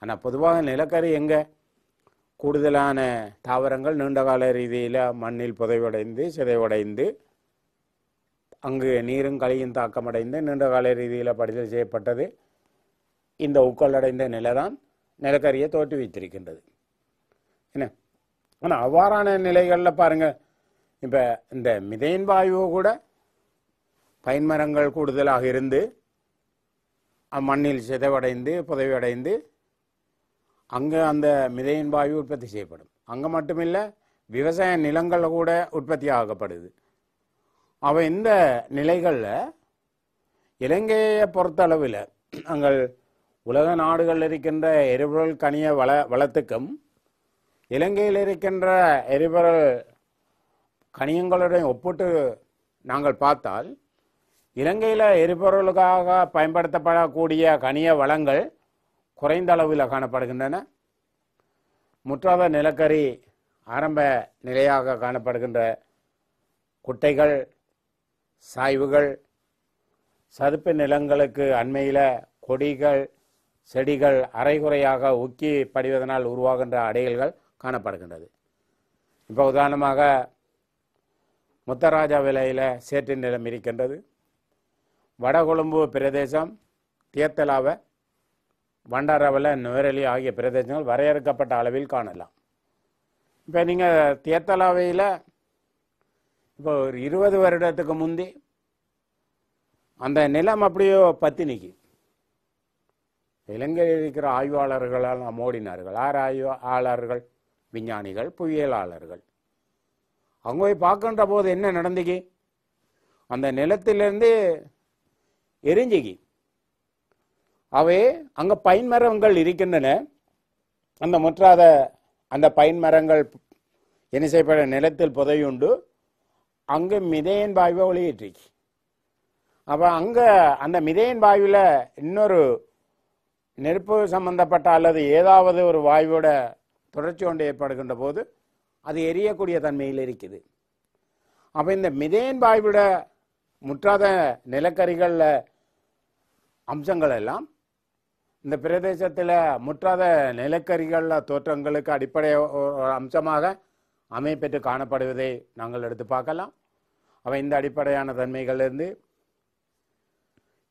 ஆனால் பொதுவாக நிலக்கரி எங்கே கூடுதலான தாவரங்கள் நீண்டகால ரீதியில் மண்ணில் புதைவடைந்து சிதைவடைந்து அங்கு நீரும் களியும் தாக்கமடைந்து நீண்டகால ரீதியில் படிதல் செய்யப்பட்டது இந்த உக்கலடைந்த நிலை தான் நிலக்கரியை தோற்றுவித்திருக்கின்றது என்ன ஆனால் அவ்வாறான நிலைகளில் பாருங்கள் இப்போ இந்த மிதையின் வாயு கூட பயன்மரங்கள் கூடுதலாக இருந்து மண்ணில் சிதைவடைந்து புதவியடைந்து அங்கே அந்த மிதையின் வாயு உற்பத்தி செய்யப்படும் அங்கே மட்டுமில்லை விவசாய நிலங்கள் கூட உற்பத்தி ஆகப்படுது அவ இந்த நிலைகளில் இலங்கையை பொறுத்தளவில் நாங்கள் உலக நாடுகளில் இருக்கின்ற எரிபொருள் கனிய வள வளத்துக்கும் இலங்கையில் இருக்கின்ற எரிபொருள் கனியங்களுடன் ஒப்பிட்டு நாங்கள் பார்த்தால் இலங்கையில் எரிபொருளுக்காக பயன்படுத்தப்படக்கூடிய கனிய வளங்கள் குறைந்த அளவில் காணப்படுகின்றன முற்றாத நிலக்கரி ஆரம்ப நிலையாக காணப்படுகின்ற குட்டைகள் சாய்வுகள் சதுப்பு நிலங்களுக்கு அண்மையில் கொடிகள் செடிகள் அரைகுறையாக உக்கி படிவதனால் உருவாகின்ற அடையல்கள் காணப்படுகின்றது இப்போ உதாரணமாக முத்தராஜா விலையில் சேற்றின் நிலம் இருக்கின்றது வடகொழும்பு பிரதேசம் தியத்தலாவை வண்டாரவல நுவரெலி ஆகிய பிரதேசங்கள் வரையறுக்கப்பட்ட அளவில் காணலாம் இப்போ நீங்கள் தேத்தலாவையில் இப்போ ஒரு இருபது வருடத்துக்கு முந்தி அந்த நிலம் அப்படியோ பத்தினிக்கு இலங்கையில் இருக்கிற ஆய்வாளர்களால் ஆய்வு ஆளர்கள் விஞ்ஞானிகள் புவியியலாளர்கள் அவங்க போய் பார்க்கின்ற போது என்ன நடந்துக்கு அந்த நிலத்திலேருந்து எரிஞ்சிக்கு அவை அங்கே பைன் மரங்கள் இருக்கின்றன அந்த முற்றாத அந்த பைன் மரங்கள் என்ன செய்யப்பட நிலத்தில் புதையுண்டு அங்கே மிதையன் வாயுவை ஒளியிட்டிருக்கு அப்போ அங்கே அந்த மிதையன் வாயுவில் இன்னொரு நெருப்பு சம்பந்தப்பட்ட அல்லது ஏதாவது ஒரு வாயுவோட தொடர்ச்சி ஒன்று ஏற்படுகின்ற போது அது எரியக்கூடிய தன்மையில் இருக்குது அப்போ இந்த மிதையன் வாயுவோட முற்றாத நிலக்கரிகளில் அம்சங்கள் எல்லாம் இந்த பிரதேசத்தில் முற்றாத நிலக்கரிகள் தோற்றங்களுக்கு அடிப்படை அம்சமாக அமைப்பெற்று காணப்படுவதை நாங்கள் எடுத்து பார்க்கலாம் அவை இந்த அடிப்படையான தன்மைகளிலிருந்து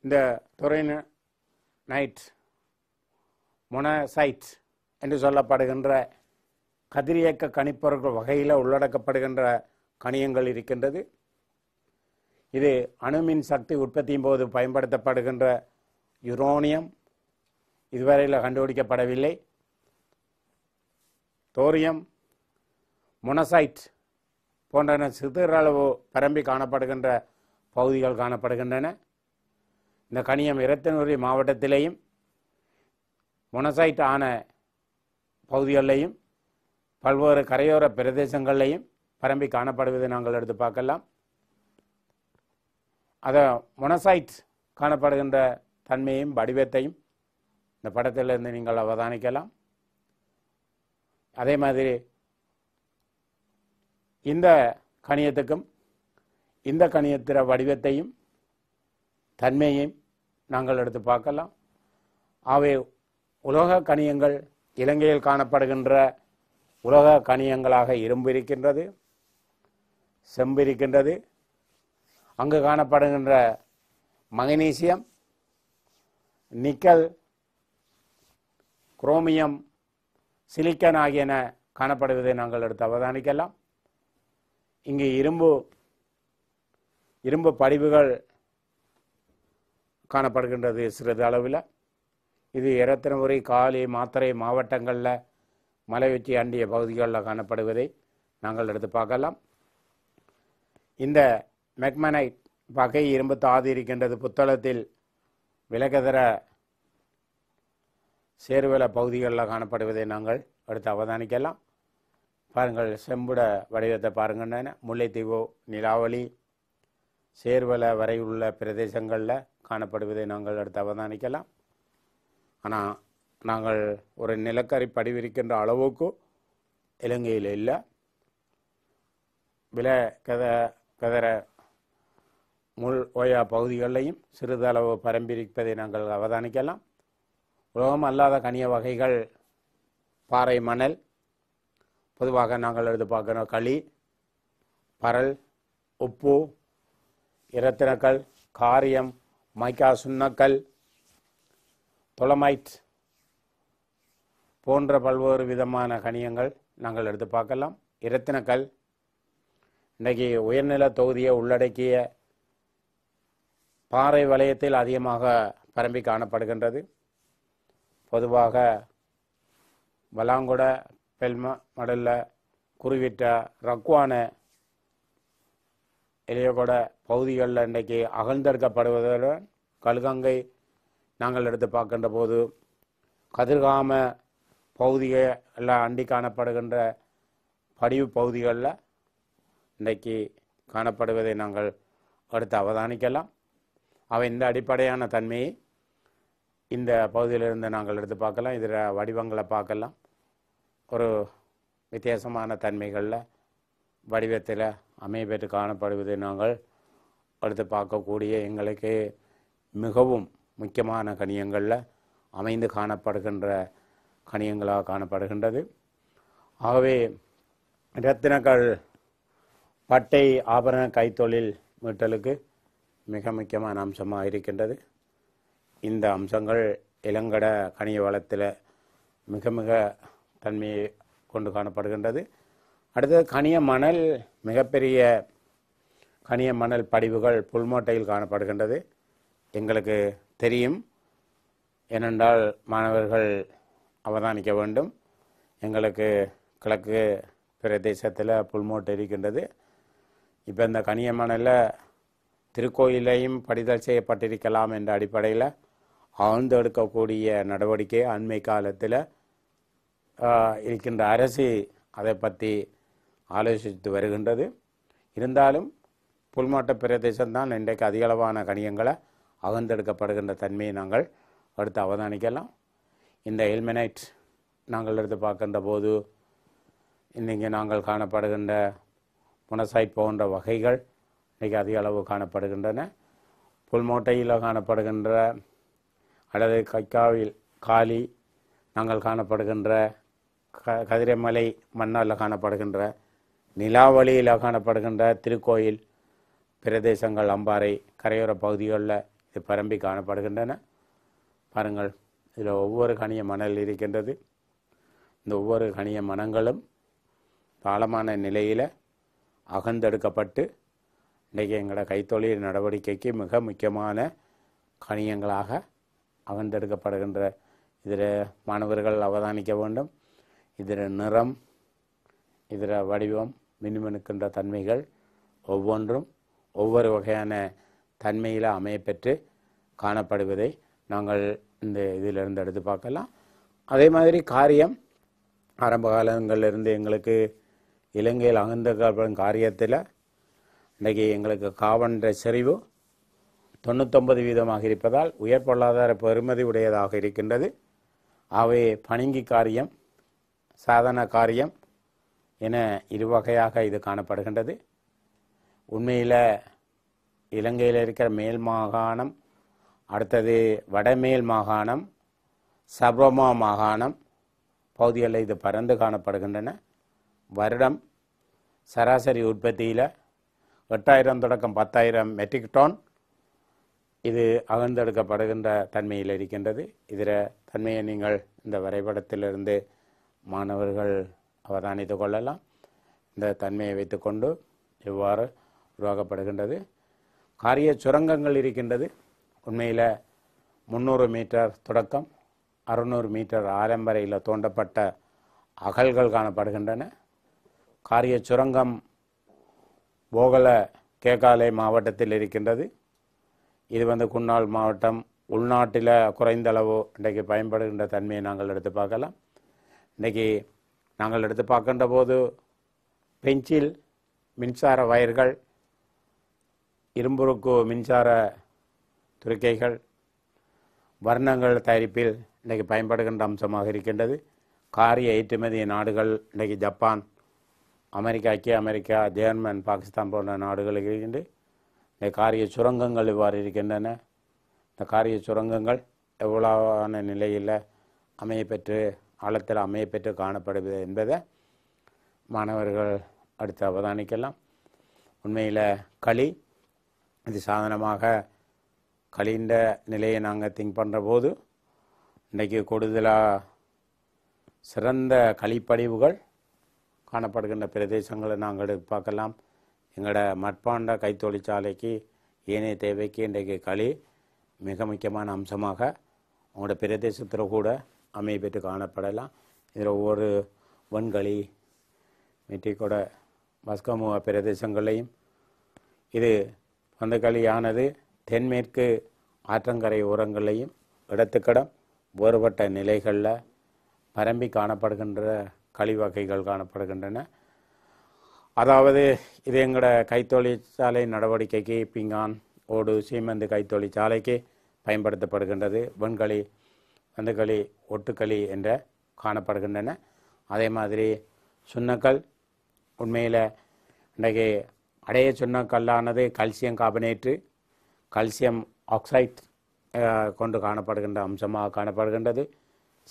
இந்த துறை நைட் மொனசைட் என்று சொல்லப்படுகின்ற கதிரியக்க கணிப்பொருட்கள் வகையில் உள்ளடக்கப்படுகின்ற கணியங்கள் இருக்கின்றது இது அணுமின் சக்தி உற்பத்தியின் போது பயன்படுத்தப்படுகின்ற யுரோனியம் இதுவரையில் கண்டுபிடிக்கப்படவில்லை தோரியம் மொனசைட் போன்றன சிதறளவு பரம்பி காணப்படுகின்ற பகுதிகள் காணப்படுகின்றன இந்த கனியம் இரத்தனூரி மாவட்டத்திலேயும் முனசைட் ஆன பகுதிகளிலையும் பல்வேறு கரையோர பிரதேசங்கள்லையும் பரம்பி காணப்படுவதை நாங்கள் எடுத்து பார்க்கலாம் அதை முனசைட் காணப்படுகின்ற தன்மையும் வடிவத்தையும் இந்த படத்திலிருந்து நீங்கள் அவதானிக்கலாம் அதே மாதிரி இந்த கணியத்துக்கும் இந்த கணியத்திற வடிவத்தையும் தன்மையையும் நாங்கள் எடுத்து பார்க்கலாம் அவை உலக கணியங்கள் இலங்கையில் காணப்படுகின்ற உலக கணியங்களாக இரும்பு இருக்கின்றது செம்பு இருக்கின்றது அங்கு காணப்படுகின்ற மங்கனீசியம் நிக்கல் குரோமியம் சிலிக்கன் ஆகியன காணப்படுவதை நாங்கள் எடுத்து அவதானிக்கலாம் இங்கு இரும்பு இரும்பு படிவுகள் காணப்படுகின்றது சிறிது அளவில் இது இரத்தினபுரி காலி மாத்திரை மாவட்டங்களில் மலை அண்டிய பகுதிகளில் காணப்படுவதை நாங்கள் எடுத்து பார்க்கலாம் இந்த மெக்மனைட் வகை இரும்பு தாதி இருக்கின்றது புத்தளத்தில் விலகதர சேர்வேல பகுதிகளில் காணப்படுவதை நாங்கள் அடுத்து அவதானிக்கலாம் பாருங்கள் செம்புட வடிவத்தை பாருங்கன்னா முல்லைத்தீவு நிலாவளி சேர்வல வரை உள்ள பிரதேசங்களில் காணப்படுவதை நாங்கள் அடுத்து அவதானிக்கலாம் ஆனால் நாங்கள் ஒரு நிலக்கரி படிவிருக்கின்ற அளவுக்கு இலங்கையில் இல்லை வில கத கதற முள் ஓயா பகுதிகளிலையும் சிறிதளவு பரம்பிரிப்பதை நாங்கள் அவதானிக்கலாம் உலோகம் அல்லாத கனிய வகைகள் பாறை மணல் பொதுவாக நாங்கள் எடுத்து பார்க்குறோம் களி பரல் உப்பு இரத்தினக்கல் காரியம் மைக்கா சுண்ணக்கல் தொலமைட் போன்ற பல்வேறு விதமான கனியங்கள் நாங்கள் எடுத்து பார்க்கலாம் இரத்தினக்கல் இன்றைக்கி உயர்நில தொகுதியை உள்ளடக்கிய பாறை வளையத்தில் அதிகமாக பரம்பி காணப்படுகின்றது பொதுவாக பலாங்குட பெல்ம மடல்ல குருவிட்ட ரக்குவான இளையகுட பகுதிகளில் இன்றைக்கு அகழ்ந்தெடுக்கப்படுவதுடன் கழுகங்கை நாங்கள் எடுத்து பார்க்கின்ற போது கதிர்காம பகுதியை எல்லாம் அண்டி காணப்படுகின்ற படிவு பகுதிகளில் இன்றைக்கு காணப்படுவதை நாங்கள் எடுத்து அவதானிக்கலாம் அவை இந்த அடிப்படையான தன்மையை இந்த பகுதியிலிருந்து நாங்கள் எடுத்து பார்க்கலாம் இதில் வடிவங்களை பார்க்கலாம் ஒரு வித்தியாசமான தன்மைகளில் வடிவத்தில் அமைப்பெற்று காணப்படுவதை நாங்கள் எடுத்து பார்க்கக்கூடிய எங்களுக்கு மிகவும் முக்கியமான கணியங்களில் அமைந்து காணப்படுகின்ற கணியங்களாக காணப்படுகின்றது ஆகவே ரத்தினக்கள் பட்டை ஆபரண கைத்தொழில் மீட்டலுக்கு மிக முக்கியமான அம்சமாக இருக்கின்றது இந்த அம்சங்கள் இளங்கட கனிய வளத்தில் மிக மிக தன்மையை கொண்டு காணப்படுகின்றது அடுத்தது கனிய மணல் மிகப்பெரிய கனிய மணல் படிவுகள் புல்மோட்டையில் காணப்படுகின்றது எங்களுக்கு தெரியும் ஏனென்றால் மாணவர்கள் அவதானிக்க வேண்டும் எங்களுக்கு கிழக்கு பிரதேசத்தில் புல்மோட்டை இருக்கின்றது இப்போ இந்த கனிய மணலில் திருக்கோயிலையும் படிதல் செய்யப்பட்டிருக்கலாம் என்ற அடிப்படையில் ஆழ்ந்தெடுக்கக்கூடிய நடவடிக்கை அண்மை காலத்தில் இருக்கின்ற அரசு அதை பற்றி ஆலோசித்து வருகின்றது இருந்தாலும் புல்மாட்ட பிரதேசம்தான் இன்றைக்கு அதிகளவான கணியங்களை அகழ்ந்தெடுக்கப்படுகின்ற தன்மையை நாங்கள் அடுத்து அவதானிக்கலாம் இந்த எல்மெனைட் நாங்கள் எடுத்து பார்க்கின்ற போது இன்றைக்கி நாங்கள் காணப்படுகின்ற முனசைட் போன்ற வகைகள் இன்றைக்கி அதிக அளவு காணப்படுகின்றன புல்மோட்டையில் காணப்படுகின்ற அல்லது கைக்காவில் காளி நாங்கள் காணப்படுகின்ற க கதிரமலை மன்னாரில் காணப்படுகின்ற நிலாவளியில் காணப்படுகின்ற திருக்கோயில் பிரதேசங்கள் அம்பாறை கரையோர பகுதிகளில் இது பரம்பி காணப்படுகின்றன பாருங்கள் இதில் ஒவ்வொரு கனிய மணல் இருக்கின்றது இந்த ஒவ்வொரு கனிய மனங்களும் ஆழமான நிலையில் அகந்தெடுக்கப்பட்டு இன்றைக்கி எங்களோட கைத்தொழில் நடவடிக்கைக்கு மிக முக்கியமான கணியங்களாக அகந்தெடுக்கப்படுகின்ற இதில் மாணவர்கள் அவதானிக்க வேண்டும் இதில் நிறம் இதர வடிவம் மினுமினுக்கின்ற தன்மைகள் ஒவ்வொன்றும் ஒவ்வொரு வகையான தன்மையில் அமையப்பெற்று காணப்படுவதை நாங்கள் இந்த இதிலிருந்து எடுத்து பார்க்கலாம் அதே மாதிரி காரியம் ஆரம்ப காலங்களிலிருந்து எங்களுக்கு இலங்கையில் அகந்திருக்கப்படும் காரியத்தில் இன்றைக்கி எங்களுக்கு காவன்ற செறிவு தொண்ணூத்தொன்பது வீதமாக இருப்பதால் உயர் பொருளாதார பெருமதி உடையதாக இருக்கின்றது அவை பணிங்கி காரியம் சாதன காரியம் என இருவகையாக இது காணப்படுகின்றது உண்மையில் இலங்கையில் இருக்கிற மேல் மாகாணம் அடுத்தது வடமேல் மாகாணம் சபமா மாகாணம் பகுதிகளில் இது பறந்து காணப்படுகின்றன வருடம் சராசரி உற்பத்தியில் எட்டாயிரம் தொடக்கம் பத்தாயிரம் மெட்ரிக் டன் இது அகந்தெடுக்கப்படுகின்ற தன்மையில் இருக்கின்றது இதர தன்மையை நீங்கள் இந்த வரைபடத்திலிருந்து மாணவர்கள் அவதானித்து கொள்ளலாம் இந்த தன்மையை வைத்துக்கொண்டு இவ்வாறு உருவாக்கப்படுகின்றது காரிய சுரங்கங்கள் இருக்கின்றது உண்மையில் முந்நூறு மீட்டர் தொடக்கம் அறுநூறு மீட்டர் ஆலம்பரையில் தோண்டப்பட்ட அகல்கள் காணப்படுகின்றன காரிய சுரங்கம் போகல கேகாலை மாவட்டத்தில் இருக்கின்றது இது வந்து குன்னாள் மாவட்டம் உள்நாட்டில் குறைந்த அளவு இன்றைக்கு பயன்படுகின்ற தன்மையை நாங்கள் எடுத்து பார்க்கலாம் இன்றைக்கி நாங்கள் எடுத்து பார்க்கின்ற போது பெஞ்சில் மின்சார வயர்கள் இரும்புருக்கு மின்சார துருக்கைகள் வர்ணங்கள் தயாரிப்பில் இன்றைக்கு பயன்படுகின்ற அம்சமாக இருக்கின்றது காரிய ஏற்றுமதி நாடுகள் இன்றைக்கு ஜப்பான் அமெரிக்கா ஐக்கிய அமெரிக்கா ஜெர்மன் பாகிஸ்தான் போன்ற நாடுகளுக்கு இருக்கின்றது இந்த காரிய சுரங்கங்கள் இவ்வாறு இருக்கின்றன இந்த காரிய சுரங்கங்கள் எவ்வளவான நிலையில் அமையப்பெற்று ஆழத்தில் அமையப்பெற்று காணப்படுவது என்பதை மாணவர்கள் அடுத்து அவதானிக்கலாம் உண்மையில் களி இது சாதனமாக களின்ற நிலையை நாங்கள் திங்க் பண்ணுறபோது போது இன்றைக்கு கூடுதலாக சிறந்த களிப்படிவுகள் காணப்படுகின்ற பிரதேசங்களை நாங்கள் பார்க்கலாம் எங்களோட மட்பாண்ட கைத்தொழிற்சாலைக்கு ஏனைய தேவைக்கு இன்றைக்கு களி மிக முக்கியமான அம்சமாக உங்களோட பிரதேசத்தில் கூட அமைய பெற்று காணப்படலாம் இதில் ஒவ்வொரு வன்களி மெட்ரிக்கோட பஸ்கமுவா பிரதேசங்களையும் இது பந்தக்களியானது தென்மேற்கு ஆற்றங்கரை ஓரங்களையும் இடத்துக்கிடம் வேறுபட்ட நிலைகளில் பரம்பி காணப்படுகின்ற களி வகைகள் காணப்படுகின்றன அதாவது இது எங்களோட கைத்தொழிற்சாலை நடவடிக்கைக்கு பிங்கான் ஓடு சீமந்து கைத்தொழிற்சாலைக்கு பயன்படுத்தப்படுகின்றது வெண்களி வந்துக்களி ஒட்டுக்களி என்ற காணப்படுகின்றன அதே மாதிரி சுண்ணக்கல் உண்மையில் இன்றைக்கு அடைய சுண்ணக்கல்லானது கல்சியம் காபனேட்டு கல்சியம் ஆக்சைட் கொண்டு காணப்படுகின்ற அம்சமாக காணப்படுகின்றது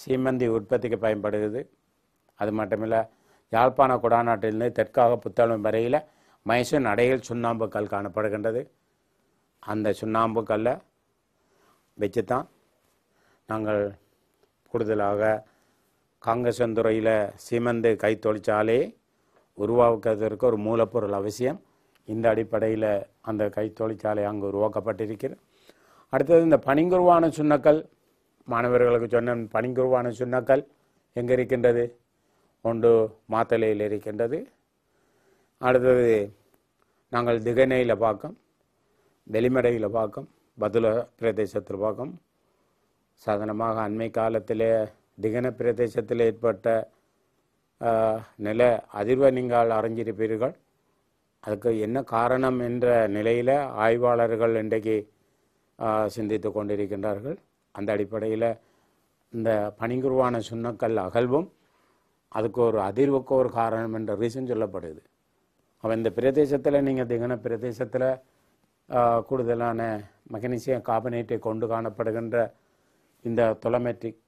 சீமந்தி உற்பத்திக்கு பயன்படுகிறது அது மட்டுமில்லை யாழ்ப்பாண குடாநாட்டிலிருந்து தெற்காக புத்தளம் வரையில் மைசூர் நடையில் சுண்ணாம்பு கல் காணப்படுகின்றது அந்த சுண்ணாம்பு கல்லை வச்சு தான் நாங்கள் கூடுதலாக காங்கசந்துறையில் சீமந்து கை தொழிற்சாலையை உருவாக்குவதற்கு ஒரு மூலப்பொருள் அவசியம் இந்த அடிப்படையில் அந்த கை தொழிற்சாலை அங்கு உருவாக்கப்பட்டிருக்கிறது அடுத்தது இந்த பனிங்குருவான சுண்ணக்கல் மாணவர்களுக்கு சொன்ன பனிங்குருவான சுண்ணக்கல் எங்கே இருக்கின்றது ஒன்று மாத்தலையில் இருக்கின்றது அடுத்தது நாங்கள் திகனையில் பார்க்கோம் வெளிமடையில் பார்க்கோம் பதுல பிரதேசத்தில் பார்க்கோம் சாதாரணமாக அண்மை காலத்தில் திகன பிரதேசத்தில் ஏற்பட்ட நில அதிர்வை நீங்கள் அறிஞ்சிருப்பீர்கள் அதுக்கு என்ன காரணம் என்ற நிலையில் ஆய்வாளர்கள் இன்றைக்கு சிந்தித்து கொண்டிருக்கின்றார்கள் அந்த அடிப்படையில் இந்த பனிங்குருவான சுண்ணக்கல் அகழ்வும் அதுக்கு ஒரு அதிர்வுக்கு ஒரு காரணம் என்ற ரீசன் சொல்லப்படுது அவன் இந்த பிரதேசத்தில் நீங்கள் திகன பிரதேசத்தில் கூடுதலான மெக்னீசியம் காபனேட்டை கொண்டு காணப்படுகின்ற இந்த தொலமெட்ரிக்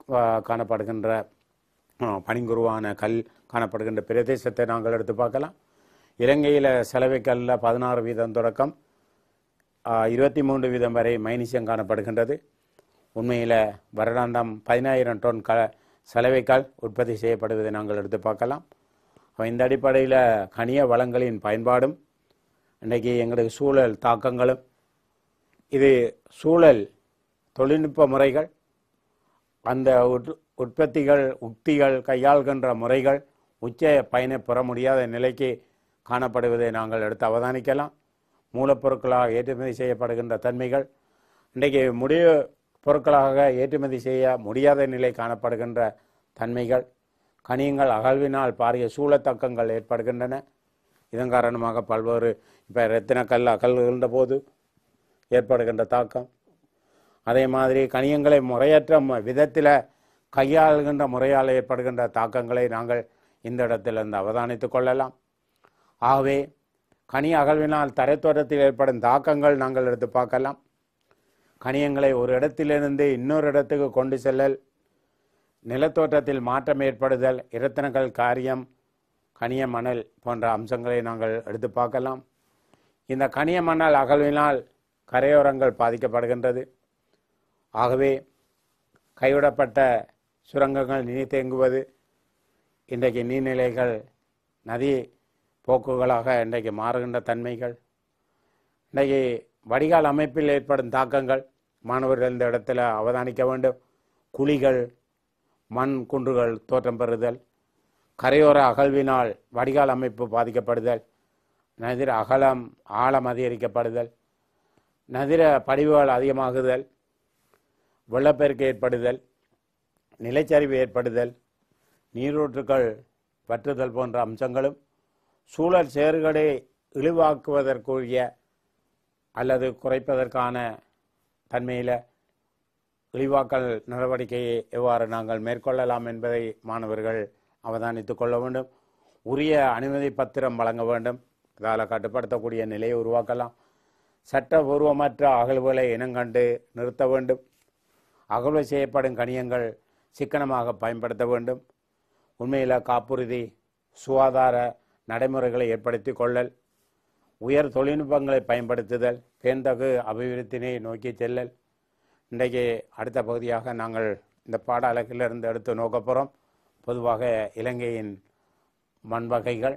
காணப்படுகின்ற பனிங்குருவான கல் காணப்படுகின்ற பிரதேசத்தை நாங்கள் எடுத்து பார்க்கலாம் இலங்கையில் செலவை கல்லில் பதினாறு வீதம் தொடக்கம் இருபத்தி மூன்று வீதம் வரை மைனிசியம் காணப்படுகின்றது உண்மையில் வருடாந்தம் பதினாயிரம் டோன் க சலவைக்கால் உற்பத்தி செய்யப்படுவதை நாங்கள் எடுத்து பார்க்கலாம் இந்த அடிப்படையில் கனிய வளங்களின் பயன்பாடும் இன்றைக்கி எங்களுக்கு சூழல் தாக்கங்களும் இது சூழல் தொழில்நுட்ப முறைகள் அந்த உற்பத்திகள் உக்திகள் கையாள்கின்ற முறைகள் உச்ச பயனை பெற முடியாத நிலைக்கு காணப்படுவதை நாங்கள் எடுத்து அவதானிக்கலாம் மூலப்பொருட்களாக ஏற்றுமதி செய்யப்படுகின்ற தன்மைகள் இன்றைக்கு முடிவு பொருட்களாக ஏற்றுமதி செய்ய முடியாத நிலை காணப்படுகின்ற தன்மைகள் கனியங்கள் அகழ்வினால் பாரிய சூழத்தக்கங்கள் ஏற்படுகின்றன இதன் காரணமாக பல்வேறு இப்போ ரத்தினக்கல் அகழ்கின்ற போது ஏற்படுகின்ற தாக்கம் அதே மாதிரி கனியங்களை முறையற்ற விதத்தில் கையாளுகின்ற முறையால் ஏற்படுகின்ற தாக்கங்களை நாங்கள் இந்த இடத்திலிருந்து அவதானித்து கொள்ளலாம் ஆகவே கனி அகழ்வினால் தரைத்தோட்டத்தில் ஏற்படும் தாக்கங்கள் நாங்கள் எடுத்து பார்க்கலாம் கனியங்களை ஒரு இடத்திலிருந்து இன்னொரு இடத்துக்கு கொண்டு செல்லல் நிலத்தோட்டத்தில் மாற்றம் ஏற்படுதல் இரத்தனங்கள் காரியம் கனிய மணல் போன்ற அம்சங்களை நாங்கள் எடுத்து பார்க்கலாம் இந்த கனிய மணல் அகழ்வினால் கரையோரங்கள் பாதிக்கப்படுகின்றது ஆகவே கைவிடப்பட்ட சுரங்கங்கள் நீர் தேங்குவது இன்றைக்கு நீர்நிலைகள் நதி போக்குகளாக இன்றைக்கு மாறுகின்ற தன்மைகள் இன்றைக்கு வடிகால் அமைப்பில் ஏற்படும் தாக்கங்கள் மாணவர்கள் இந்த இடத்துல அவதானிக்க வேண்டும் குழிகள் மண் குன்றுகள் தோற்றம் பெறுதல் கரையோர அகழ்வினால் வடிகால் அமைப்பு பாதிக்கப்படுதல் நதிர அகலம் ஆழம் அதிகரிக்கப்படுதல் நதிர படிவுகள் அதிகமாகுதல் வெள்ளப்பெருக்கு ஏற்படுதல் நிலச்சரிவு ஏற்படுதல் நீரூற்றுக்கள் வற்றுதல் போன்ற அம்சங்களும் சூழல் சேறுகளை இழிவாக்குவதற்குரிய அல்லது குறைப்பதற்கான தன்மையில் இழிவாக்கல் நடவடிக்கையை எவ்வாறு நாங்கள் மேற்கொள்ளலாம் என்பதை மாணவர்கள் அவதானித்துக் கொள்ள வேண்டும் உரிய அனுமதி பத்திரம் வழங்க வேண்டும் அதால் கட்டுப்படுத்தக்கூடிய நிலையை உருவாக்கலாம் சட்டபூர்வமற்ற அகழ்வுகளை இனங்கண்டு நிறுத்த வேண்டும் அகழ்வு செய்யப்படும் கணியங்கள் சிக்கனமாக பயன்படுத்த வேண்டும் உண்மையில் காப்புறுதி சுகாதார நடைமுறைகளை ஏற்படுத்தி கொள்ளல் உயர் தொழில்நுட்பங்களை பயன்படுத்துதல் பேந்தகு அபிவிருத்தினை நோக்கி செல்லல் இன்றைக்கு அடுத்த பகுதியாக நாங்கள் இந்த பாட அலகிலிருந்து எடுத்து நோக்க போகிறோம் பொதுவாக இலங்கையின் மண்வகைகள்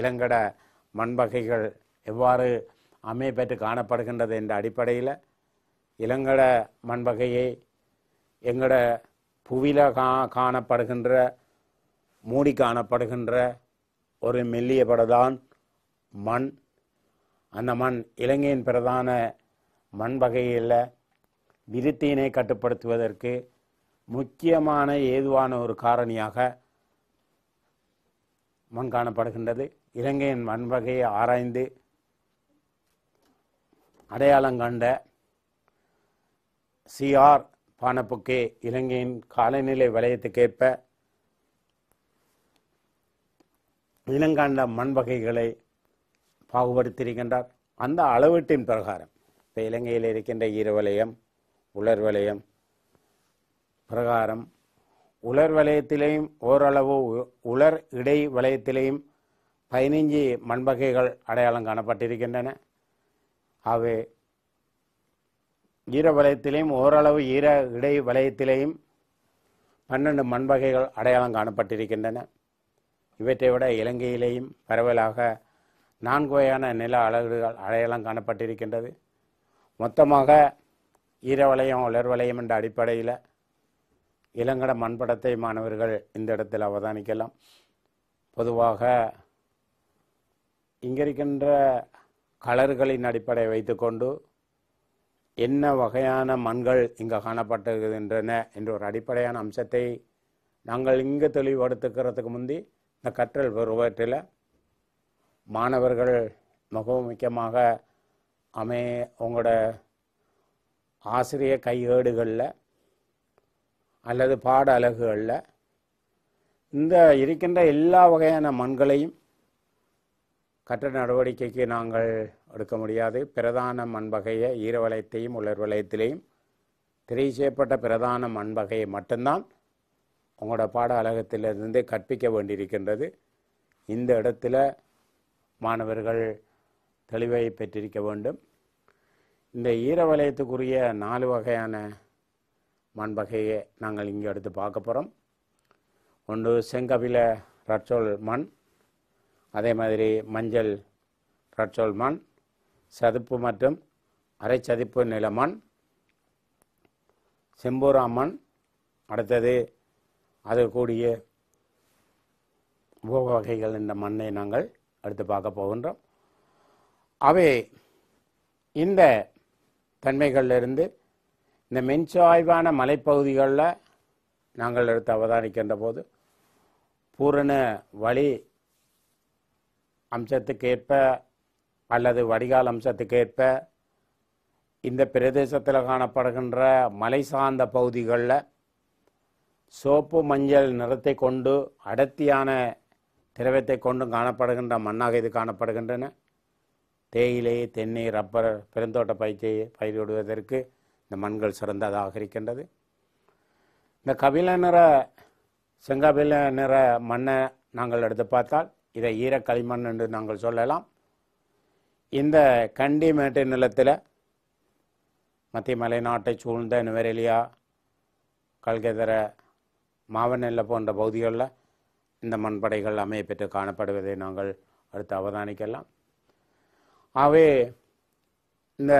இளங்கட மண்வகைகள் எவ்வாறு பெற்று காணப்படுகின்றது என்ற அடிப்படையில் இளங்கட மண்வகையை எங்கட புவியில் கா காணப்படுகின்ற மூடி காணப்படுகின்ற ஒரு மெல்லிய படதான் மண் அந்த மண் இலங்கையின் பிரதான மண் வகையில் விருத்தியினை கட்டுப்படுத்துவதற்கு முக்கியமான ஏதுவான ஒரு காரணியாக மண் காணப்படுகின்றது இலங்கையின் மண் வகையை ஆராய்ந்து அடையாளம் கண்ட சிஆர் பானப்புக்கே இலங்கையின் காலநிலை வலயத்துக்கேற்ப இனங்காண்ட மண் வகைகளை பாகுபடுத்தியிருக்கின்றார் அந்த அளவீட்டின் பிரகாரம் இப்போ இலங்கையில் இருக்கின்ற ஈரவலயம் உலர் வலயம் பிரகாரம் உலர் வலயத்திலேயும் ஓரளவு உலர் இடை வலயத்திலேயும் பதினைஞ்சு மண்வகைகள் அடையாளம் காணப்பட்டிருக்கின்றன ஆகவே ஈர வலயத்திலேயும் ஓரளவு ஈர இடை வலயத்திலேயும் பன்னெண்டு மண்பகைகள் அடையாளம் காணப்பட்டிருக்கின்றன இவற்றை விட இலங்கையிலேயும் பரவலாக நான்கு வகையான நில அலகுகள் அடையாளம் காணப்பட்டிருக்கின்றது மொத்தமாக ஈரவளையம் உலர்வளையம் என்ற அடிப்படையில் இளங்கட மண்படத்தை மாணவர்கள் இந்த இடத்தில் அவதானிக்கலாம் பொதுவாக இங்கிருக்கின்ற இருக்கின்ற கலர்களின் அடிப்படையை வைத்துக்கொண்டு என்ன வகையான மண்கள் இங்கே காணப்பட்டிருக்கின்றன என்ற ஒரு அடிப்படையான அம்சத்தை நாங்கள் இங்கே தெளிவுபடுத்துக்கிறதுக்கு முந்தி இந்த கற்றல் பெறுவற்றில் மாணவர்கள் மிகவும் முக்கியமாக அமே உங்களோட ஆசிரிய கையேடுகளில் அல்லது பாட அலகுகளில் இந்த இருக்கின்ற எல்லா வகையான மண்களையும் கட்ட நடவடிக்கைக்கு நாங்கள் எடுக்க முடியாது பிரதான மண்பகையை ஈரவலயத்தையும் உலர் வளையத்திலையும் திரை செய்யப்பட்ட பிரதான மண்பகையை மட்டும்தான் உங்களோட பாட அலகத்திலிருந்து கற்பிக்க வேண்டியிருக்கின்றது இந்த இடத்துல மாணவர்கள் தெளிவை பெற்றிருக்க வேண்டும் இந்த ஈர நாலு வகையான மண் வகையை நாங்கள் இங்கே எடுத்து பார்க்க போகிறோம் ஒன்று செங்கவில ரட்சோல் மண் அதே மாதிரி மஞ்சள் ரட்சோல் மண் சதுப்பு மற்றும் அரை சதுப்பு மண் செம்பூரா மண் அடுத்தது அதுக்கூடிய கூடிய உப வகைகள் என்ற மண்ணை நாங்கள் அடுத்து பார்க்க போகின்றோம் அவை இந்த தன்மைகளிலிருந்து இந்த மென்சாய்வான மலைப்பகுதிகளில் நாங்கள் எடுத்து அவதானிக்கின்ற போது பூரண வழி அம்சத்துக்கேற்ப அல்லது வடிகால் அம்சத்துக்கேற்ப இந்த பிரதேசத்தில் காணப்படுகின்ற மலை சார்ந்த பகுதிகளில் சோப்பு மஞ்சள் நிறத்தை கொண்டு அடர்த்தியான திரவத்தை கொண்டும் காணப்படுகின்ற மண்ணாக இது காணப்படுகின்றன தேயிலை தென்னை ரப்பர் பெருந்தோட்ட பயிற்சியை பயிரிடுவதற்கு இந்த மண்கள் சிறந்ததாக இருக்கின்றது இந்த கபில நிற செங்கபில நிற மண்ணை நாங்கள் எடுத்து பார்த்தால் இதை ஈரக்களிமண் என்று நாங்கள் சொல்லலாம் இந்த கண்டி மேட்டு நிலத்தில் மத்திய மலைநாட்டை சூழ்ந்த நுவரெலியா கல்கெதர மாவநெல்லை போன்ற பகுதிகளில் இந்த மண்படைகள் அமையப்பெற்று காணப்படுவதை நாங்கள் அடுத்து அவதானிக்கலாம் ஆகவே இந்த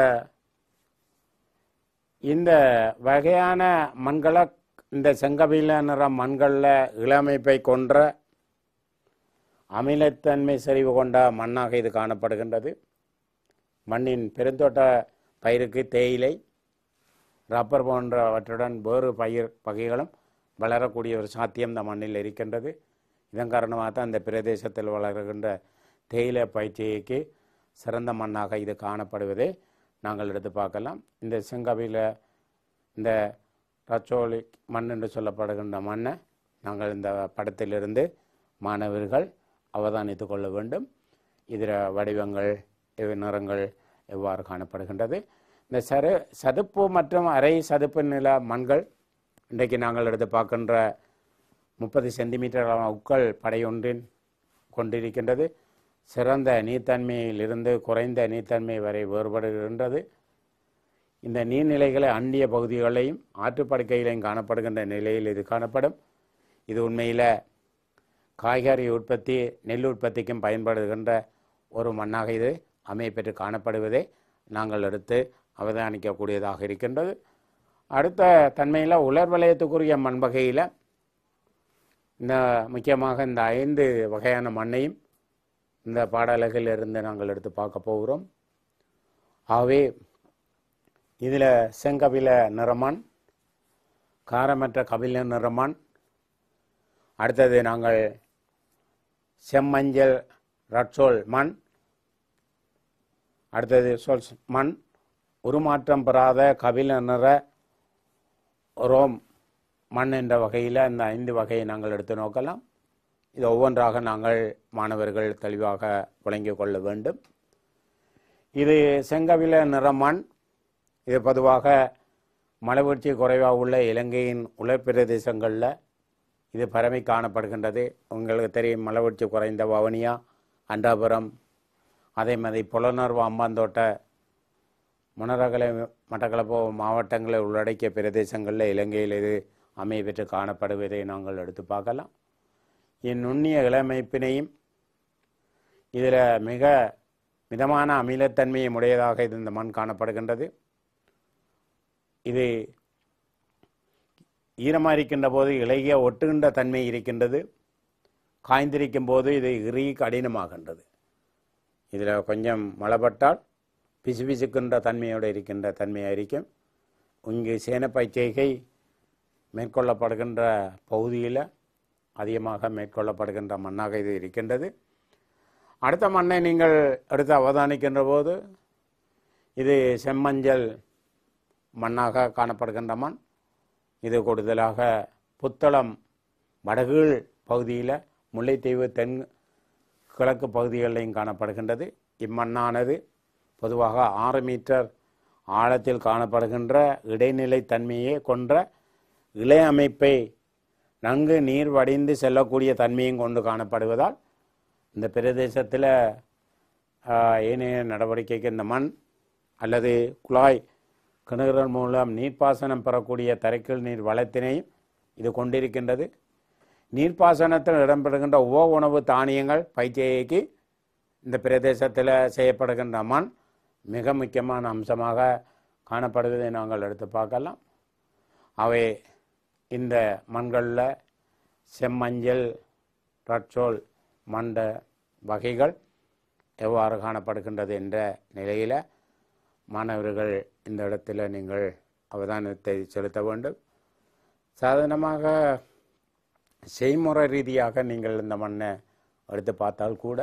இந்த வகையான மண்களை இந்த செங்கபில நிற மண்களில் இளமைப்பை கொன்ற அமிலத்தன்மை செறிவு கொண்ட மண்ணாக இது காணப்படுகின்றது மண்ணின் பெருந்தோட்ட பயிருக்கு தேயிலை ரப்பர் போன்றவற்றுடன் வேறு பயிர் வகைகளும் வளரக்கூடிய ஒரு சாத்தியம் இந்த மண்ணில் இருக்கின்றது இதன் காரணமாக தான் அந்த பிரதேசத்தில் வளர்கின்ற தேயிலை பயிற்சிக்கு சிறந்த மண்ணாக இது காணப்படுவதை நாங்கள் எடுத்து பார்க்கலாம் இந்த செங்கவியில் இந்த ரச்சோலி மண் என்று சொல்லப்படுகின்ற மண்ணை நாங்கள் இந்த படத்திலிருந்து மாணவர்கள் அவதானித்து கொள்ள வேண்டும் இதர வடிவங்கள் நிறங்கள் எவ்வாறு காணப்படுகின்றது இந்த சரு சதுப்பு மற்றும் அரை சதுப்பு நில மண்கள் இன்றைக்கு நாங்கள் எடுத்து பார்க்கின்ற முப்பது சென்டிமீட்டர் உக்கல் படையொன்றின் கொண்டிருக்கின்றது சிறந்த நீர்த்தன்மையிலிருந்து குறைந்த நீர்த்தன்மை வரை வேறுபடுகின்றது இந்த நீர்நிலைகளை அண்டிய பகுதிகளையும் ஆற்றுப்படுக்கைகளையும் காணப்படுகின்ற நிலையில் இது காணப்படும் இது உண்மையில் காய்கறி உற்பத்தி நெல் உற்பத்திக்கும் பயன்படுகின்ற ஒரு மண்ணாக இது அமைப்பெற்று காணப்படுவதை நாங்கள் எடுத்து அவதானிக்கக்கூடியதாக இருக்கின்றது அடுத்த தன்மையில் உலர் வளையத்துக்குரிய மண் வகையில் இந்த முக்கியமாக இந்த ஐந்து வகையான மண்ணையும் இந்த பாடலகில் இருந்து நாங்கள் எடுத்து பார்க்க போகிறோம் ஆகவே இதில் செங்கபில நிறமான் காரமற்ற கபில நிறமான் அடுத்தது நாங்கள் செம்மஞ்சள் ரட்சோல் மண் அடுத்தது சொல்ஸ் மண் உருமாற்றம் பெறாத கபில நிற ரோம் மண் என்ற வகையில் அந்த ஐந்து வகையை நாங்கள் எடுத்து நோக்கலாம் இது ஒவ்வொன்றாக நாங்கள் மாணவர்கள் தெளிவாக விளங்கி கொள்ள வேண்டும் இது செங்கவில மண் இது பொதுவாக மலைவீழ்ச்சி குறைவாக உள்ள இலங்கையின் உலர்பிரதேசங்களில் இது பரவி காணப்படுகின்றது உங்களுக்கு தெரியும் மலைவீழ்ச்சி குறைந்த வவுனியா அண்டாபுரம் அதே மாதிரி புலனர்வு அம்பாந்தோட்ட முனரகலை மட்டக்களப்பு மாவட்டங்களை உள்ளடக்கிய பிரதேசங்களில் இலங்கையில் இது அமையப்பெற்று காணப்படுவதை நாங்கள் எடுத்து பார்க்கலாம் இந்நுண்ணிய இளமைப்பினையும் இதில் மிக மிதமான அமிலத்தன்மையை உடையதாக இது இந்த மண் காணப்படுகின்றது இது ஈரமாக இருக்கின்ற போது இலகிய ஒட்டுகின்ற தன்மை இருக்கின்றது காய்ந்திருக்கும் போது இது இறுகி கடினமாகின்றது இதில் கொஞ்சம் மழைப்பட்டால் பிசு பிசுக்கின்ற தன்மையோடு இருக்கின்ற தன்மையாக இருக்கும் இங்கு சேனப்பாய் செய்கை மேற்கொள்ளப்படுகின்ற பகுதியில் அதிகமாக மேற்கொள்ளப்படுகின்ற மண்ணாக இது இருக்கின்றது அடுத்த மண்ணை நீங்கள் எடுத்து அவதானிக்கின்ற போது இது செம்மஞ்சள் மண்ணாக காணப்படுகின்ற மண் இது கூடுதலாக புத்தளம் வடகீழ் பகுதியில் முல்லைத்தீவு தென் கிழக்கு பகுதிகளிலையும் காணப்படுகின்றது இம்மண்ணானது பொதுவாக ஆறு மீட்டர் ஆழத்தில் காணப்படுகின்ற இடைநிலை தன்மையை கொன்ற இலை அமைப்பை நன்கு நீர் வடிந்து செல்லக்கூடிய தன்மையும் கொண்டு காணப்படுவதால் இந்த பிரதேசத்தில் ஏனைய நடவடிக்கைக்கு இந்த மண் அல்லது குழாய் கிணறுகள் மூலம் நீர்ப்பாசனம் பெறக்கூடிய தரைக்கல் நீர் வளத்தினையும் இது கொண்டிருக்கின்றது நீர்ப்பாசனத்தில் இடம்பெறுகின்ற உப உணவு தானியங்கள் பயிற்சியைக்கு இந்த பிரதேசத்தில் செய்யப்படுகின்ற மண் மிக முக்கியமான அம்சமாக காணப்படுவதை நாங்கள் எடுத்து பார்க்கலாம் அவை இந்த மண்களில் செம்மஞ்சள் ரட்சோல் மண்ட வகைகள் எவ்வாறு காணப்படுகின்றது என்ற நிலையில் மாணவர்கள் இந்த இடத்துல நீங்கள் அவதானத்தை செலுத்த வேண்டும் சாதாரணமாக செய்முறை ரீதியாக நீங்கள் இந்த மண்ணை எடுத்து பார்த்தால் கூட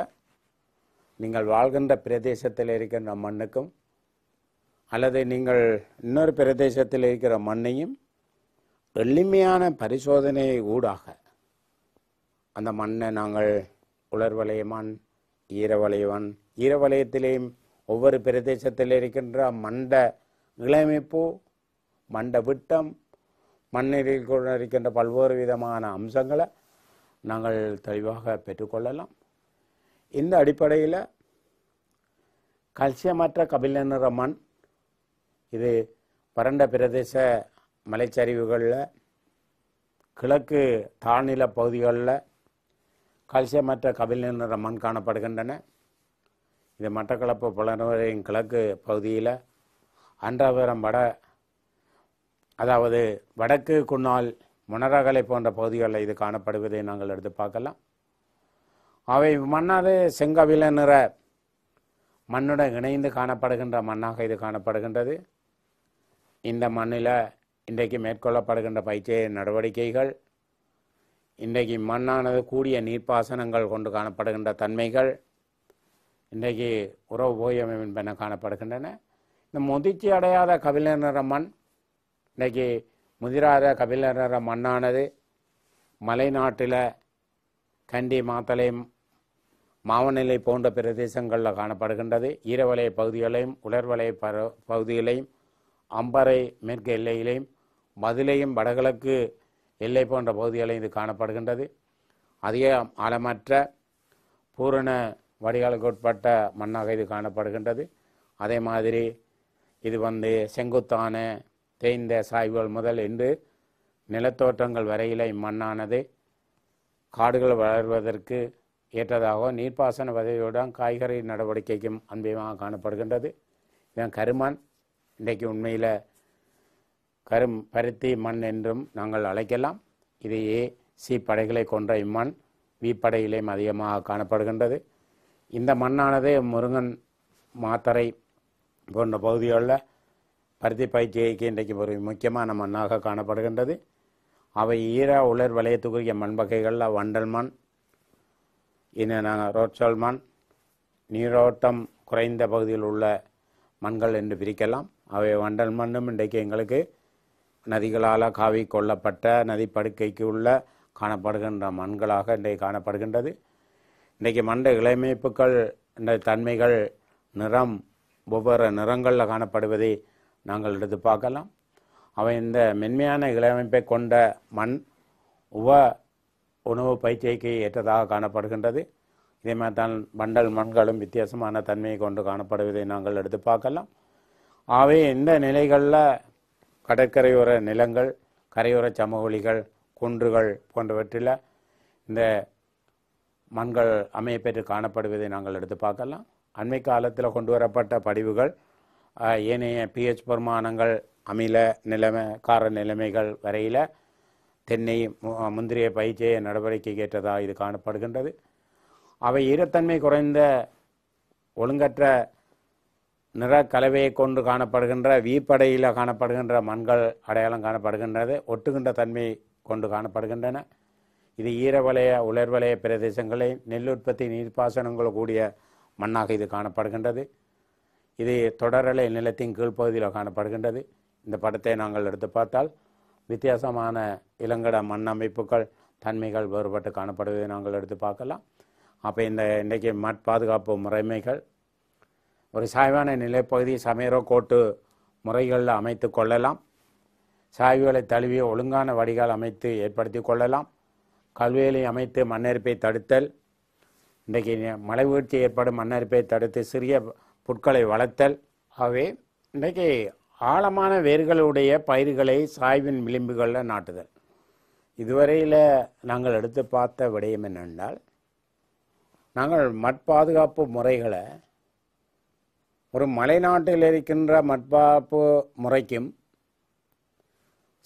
நீங்கள் வாழ்கின்ற பிரதேசத்தில் இருக்கின்ற மண்ணுக்கும் அல்லது நீங்கள் இன்னொரு பிரதேசத்தில் இருக்கிற மண்ணையும் எளிமையான பரிசோதனை ஊடாக அந்த மண்ணை நாங்கள் உலர்வலயமான் ஈரவலயவன் ஈரவலயத்திலேயும் ஒவ்வொரு பிரதேசத்தில் இருக்கின்ற மண்ட நிலைமைப்பு மண்ட விட்டம் மண்ணில் இருக்கின்ற பல்வேறு விதமான அம்சங்களை நாங்கள் தெளிவாக பெற்றுக்கொள்ளலாம் இந்த அடிப்படையில் கல்சியமற்ற கபில நிற மண் இது வறண்ட பிரதேச மலைச்சரிவுகளில் கிழக்கு தாழ்நில பகுதிகளில் கல்சியமற்ற கபில் நிற மண் காணப்படுகின்றன இது மட்டக்களப்பு புலனின் கிழக்கு பகுதியில் அன்றாபுரம் வட அதாவது வடக்கு குன்னால் முனரகலை போன்ற பகுதிகளில் இது காணப்படுவதை நாங்கள் எடுத்து பார்க்கலாம் அவை மண்ணாது செங்கவில நிற மண்ணுடன் இணைந்து காணப்படுகின்ற மண்ணாக இது காணப்படுகின்றது இந்த மண்ணில் இன்றைக்கு மேற்கொள்ளப்படுகின்ற பயிற்சி நடவடிக்கைகள் இன்றைக்கு மண்ணானது கூடிய நீர்ப்பாசனங்கள் கொண்டு காணப்படுகின்ற தன்மைகள் இன்றைக்கு உறவு போயம் என்பன காணப்படுகின்றன இந்த முதிர்ச்சி அடையாத கபில மண் இன்றைக்கி முதிராத கபில மண்ணானது மலைநாட்டில் கண்டி மாத்தலை மாவநிலை போன்ற பிரதேசங்களில் காணப்படுகின்றது ஈரவலை பகுதிகளையும் உலர்வலய பகுதிகளையும் அம்பறை மேற்கு எல்லையிலையும் மதிலையும் வடகிழக்கு எல்லை போன்ற பகுதிகளில் இது காணப்படுகின்றது அதிக ஆழமற்ற பூரண வடிகாலுக்கு உட்பட்ட மண்ணாக இது காணப்படுகின்றது அதே மாதிரி இது வந்து செங்குத்தான தேய்ந்த சாய்வுகள் முதல் என்று நிலத்தோற்றங்கள் வரையில் இம்மண்ணானது காடுகள் வளர்வதற்கு ஏற்றதாக நீர்ப்பாசன வசதியுடன் காய்கறி நடவடிக்கைக்கும் அன்பியமாக காணப்படுகின்றது இதன் கருமான் இன்றைக்கு உண்மையில் கரும் பருத்தி மண் என்றும் நாங்கள் அழைக்கலாம் இதையே சி படைகளை கொன்ற இம்மண் வீப்படையிலேயும் அதிகமாக காணப்படுகின்றது இந்த மண்ணானது முருங்கன் மாத்தரை போன்ற பகுதிகளில் பருத்தி பயிற்சிக்கு இன்றைக்கு ஒரு முக்கியமான மண்ணாக காணப்படுகின்றது அவை ஈர உலர் வளையத்துக்குரிய மண் வகைகளில் வண்டல் மண் இன்னும் ரோட்சல் மண் நீரோட்டம் குறைந்த பகுதியில் உள்ள மண்கள் என்று பிரிக்கலாம் அவை வண்டல் மண்ணும் இன்றைக்கு எங்களுக்கு நதிகளால் காவி கொள்ளப்பட்ட நதிப்படுக்கைக்கு உள்ள காணப்படுகின்ற மண்களாக இன்றைக்கு காணப்படுகின்றது இன்றைக்கு மண்ட இளமைப்புகள் இந்த தன்மைகள் நிறம் ஒவ்வொரு நிறங்களில் காணப்படுவதை நாங்கள் எடுத்து பார்க்கலாம் அவை இந்த மென்மையான இளமைப்பை கொண்ட மண் உவ உணவு பயிற்சிக்கு ஏற்றதாக காணப்படுகின்றது இதே மாதிரி தான் மண்டல் மண்களும் வித்தியாசமான தன்மையை கொண்டு காணப்படுவதை நாங்கள் எடுத்து பார்க்கலாம் ஆகவே இந்த நிலைகளில் கடற்கரையோர நிலங்கள் கரையோர சமவெளிகள் குன்றுகள் போன்றவற்றில் இந்த மண்கள் அமையப்பெற்று காணப்படுவதை நாங்கள் எடுத்து பார்க்கலாம் அண்மை காலத்தில் கொண்டு வரப்பட்ட படிவுகள் ஏனைய பிஹெச் பரிமாணங்கள் அமில நிலைமை கார நிலைமைகள் வரையில் தென்னை முந்திரிய பயிற்சியை நடவடிக்கைக்கு ஏற்றதாக இது காணப்படுகின்றது அவை ஈரத்தன்மை குறைந்த ஒழுங்கற்ற நிற கலவையை கொண்டு காணப்படுகின்ற வீப்படையில் காணப்படுகின்ற மண்கள் அடையாளம் காணப்படுகின்றது ஒட்டுகின்ற தன்மை கொண்டு காணப்படுகின்றன இது ஈரவலய உலர்வலய பிரதேசங்களில் நெல் உற்பத்தி நீர்ப்பாசனங்கள் கூடிய மண்ணாக இது காணப்படுகின்றது இது தொடரலை நிலத்தின் கீழ்ப்பகுதியில் காணப்படுகின்றது இந்த படத்தை நாங்கள் எடுத்து பார்த்தால் வித்தியாசமான இளங்கட மண் அமைப்புகள் தன்மைகள் வேறுபட்டு காணப்படுவதை நாங்கள் எடுத்து பார்க்கலாம் அப்போ இந்த இன்றைக்கு மட் பாதுகாப்பு முறைமைகள் ஒரு சாய்வான நிலைப்பகுதி சமையரோ கோட்டு முறைகளில் அமைத்து கொள்ளலாம் சாய்வுகளை தழுவி ஒழுங்கான வடிகால் அமைத்து ஏற்படுத்தி கொள்ளலாம் கல்வியலை அமைத்து மண்ணெருப்பை தடுத்தல் இன்றைக்கு மலை வீழ்ச்சி ஏற்படும் மண்ணரிப்பை தடுத்து சிறிய புட்களை வளர்த்தல் ஆகவே இன்றைக்கு ஆழமான வேர்களுடைய பயிர்களை சாய்வின் விளிம்புகளில் நாட்டுதல் இதுவரையில் நாங்கள் எடுத்து பார்த்த விடயம் என்னென்றால் நாங்கள் மட்பாதுகாப்பு முறைகளை ஒரு மலைநாட்டில் இருக்கின்ற மட்பாப்பு முறைக்கும்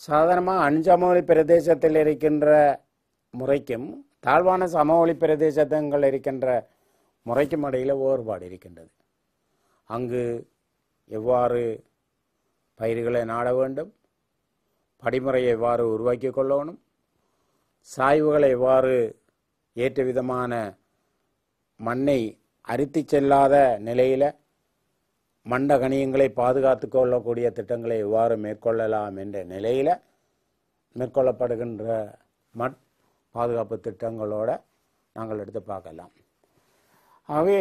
சாதாரணமாக அஞ்சமொழி பிரதேசத்தில் இருக்கின்ற முறைக்கும் தாழ்வான சமவெளி பிரதேசங்கள் இருக்கின்ற முறைக்கும் இடையில் வேறுபாடு இருக்கின்றது அங்கு எவ்வாறு பயிர்களை நாட வேண்டும் படிமுறையை எவ்வாறு உருவாக்கி கொள்ளணும் சாய்வுகளை எவ்வாறு ஏற்ற விதமான மண்ணை அரித்து செல்லாத நிலையில் மண்டகணியங்களை பாதுகாத்து கொள்ளக்கூடிய திட்டங்களை எவ்வாறு மேற்கொள்ளலாம் என்ற நிலையில் மேற்கொள்ளப்படுகின்ற மட் பாதுகாப்பு திட்டங்களோடு நாங்கள் எடுத்து பார்க்கலாம் ஆகவே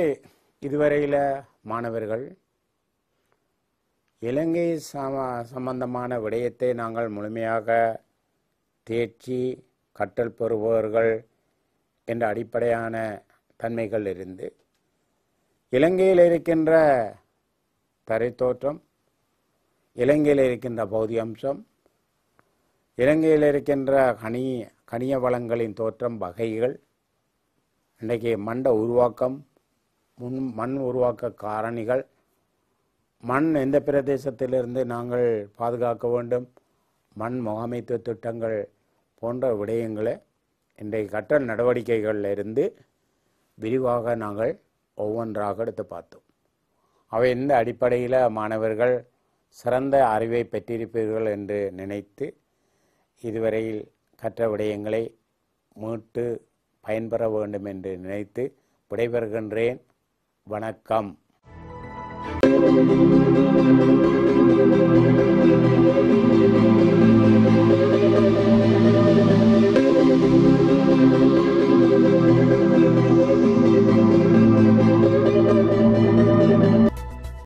இதுவரையில் மாணவர்கள் இலங்கை சம சம்பந்தமான விடயத்தை நாங்கள் முழுமையாக தேர்ச்சி கற்றல் பெறுபவர்கள் என்ற அடிப்படையான தன்மைகள் இருந்து இலங்கையில் இருக்கின்ற தரைத்தோற்றம் இலங்கையில் இருக்கின்ற பௌதி அம்சம் இலங்கையில் இருக்கின்ற கனி கனிய வளங்களின் தோற்றம் வகைகள் இன்றைக்கு மண்ட உருவாக்கம் முன் மண் உருவாக்க காரணிகள் மண் எந்த பிரதேசத்திலிருந்து நாங்கள் பாதுகாக்க வேண்டும் மண் முகாமைத்துவ திட்டங்கள் போன்ற விடயங்களை இன்றைக்கு கட்டல் நடவடிக்கைகளிலிருந்து விரிவாக நாங்கள் ஒவ்வொன்றாக எடுத்து பார்த்தோம் அவை இந்த அடிப்படையில் மாணவர்கள் சிறந்த அறிவை பெற்றிருப்பீர்கள் என்று நினைத்து இதுவரையில் கற்ற விடயங்களை மீட்டு பயன்பெற வேண்டும் என்று நினைத்து விடைபெறுகின்றேன் வணக்கம்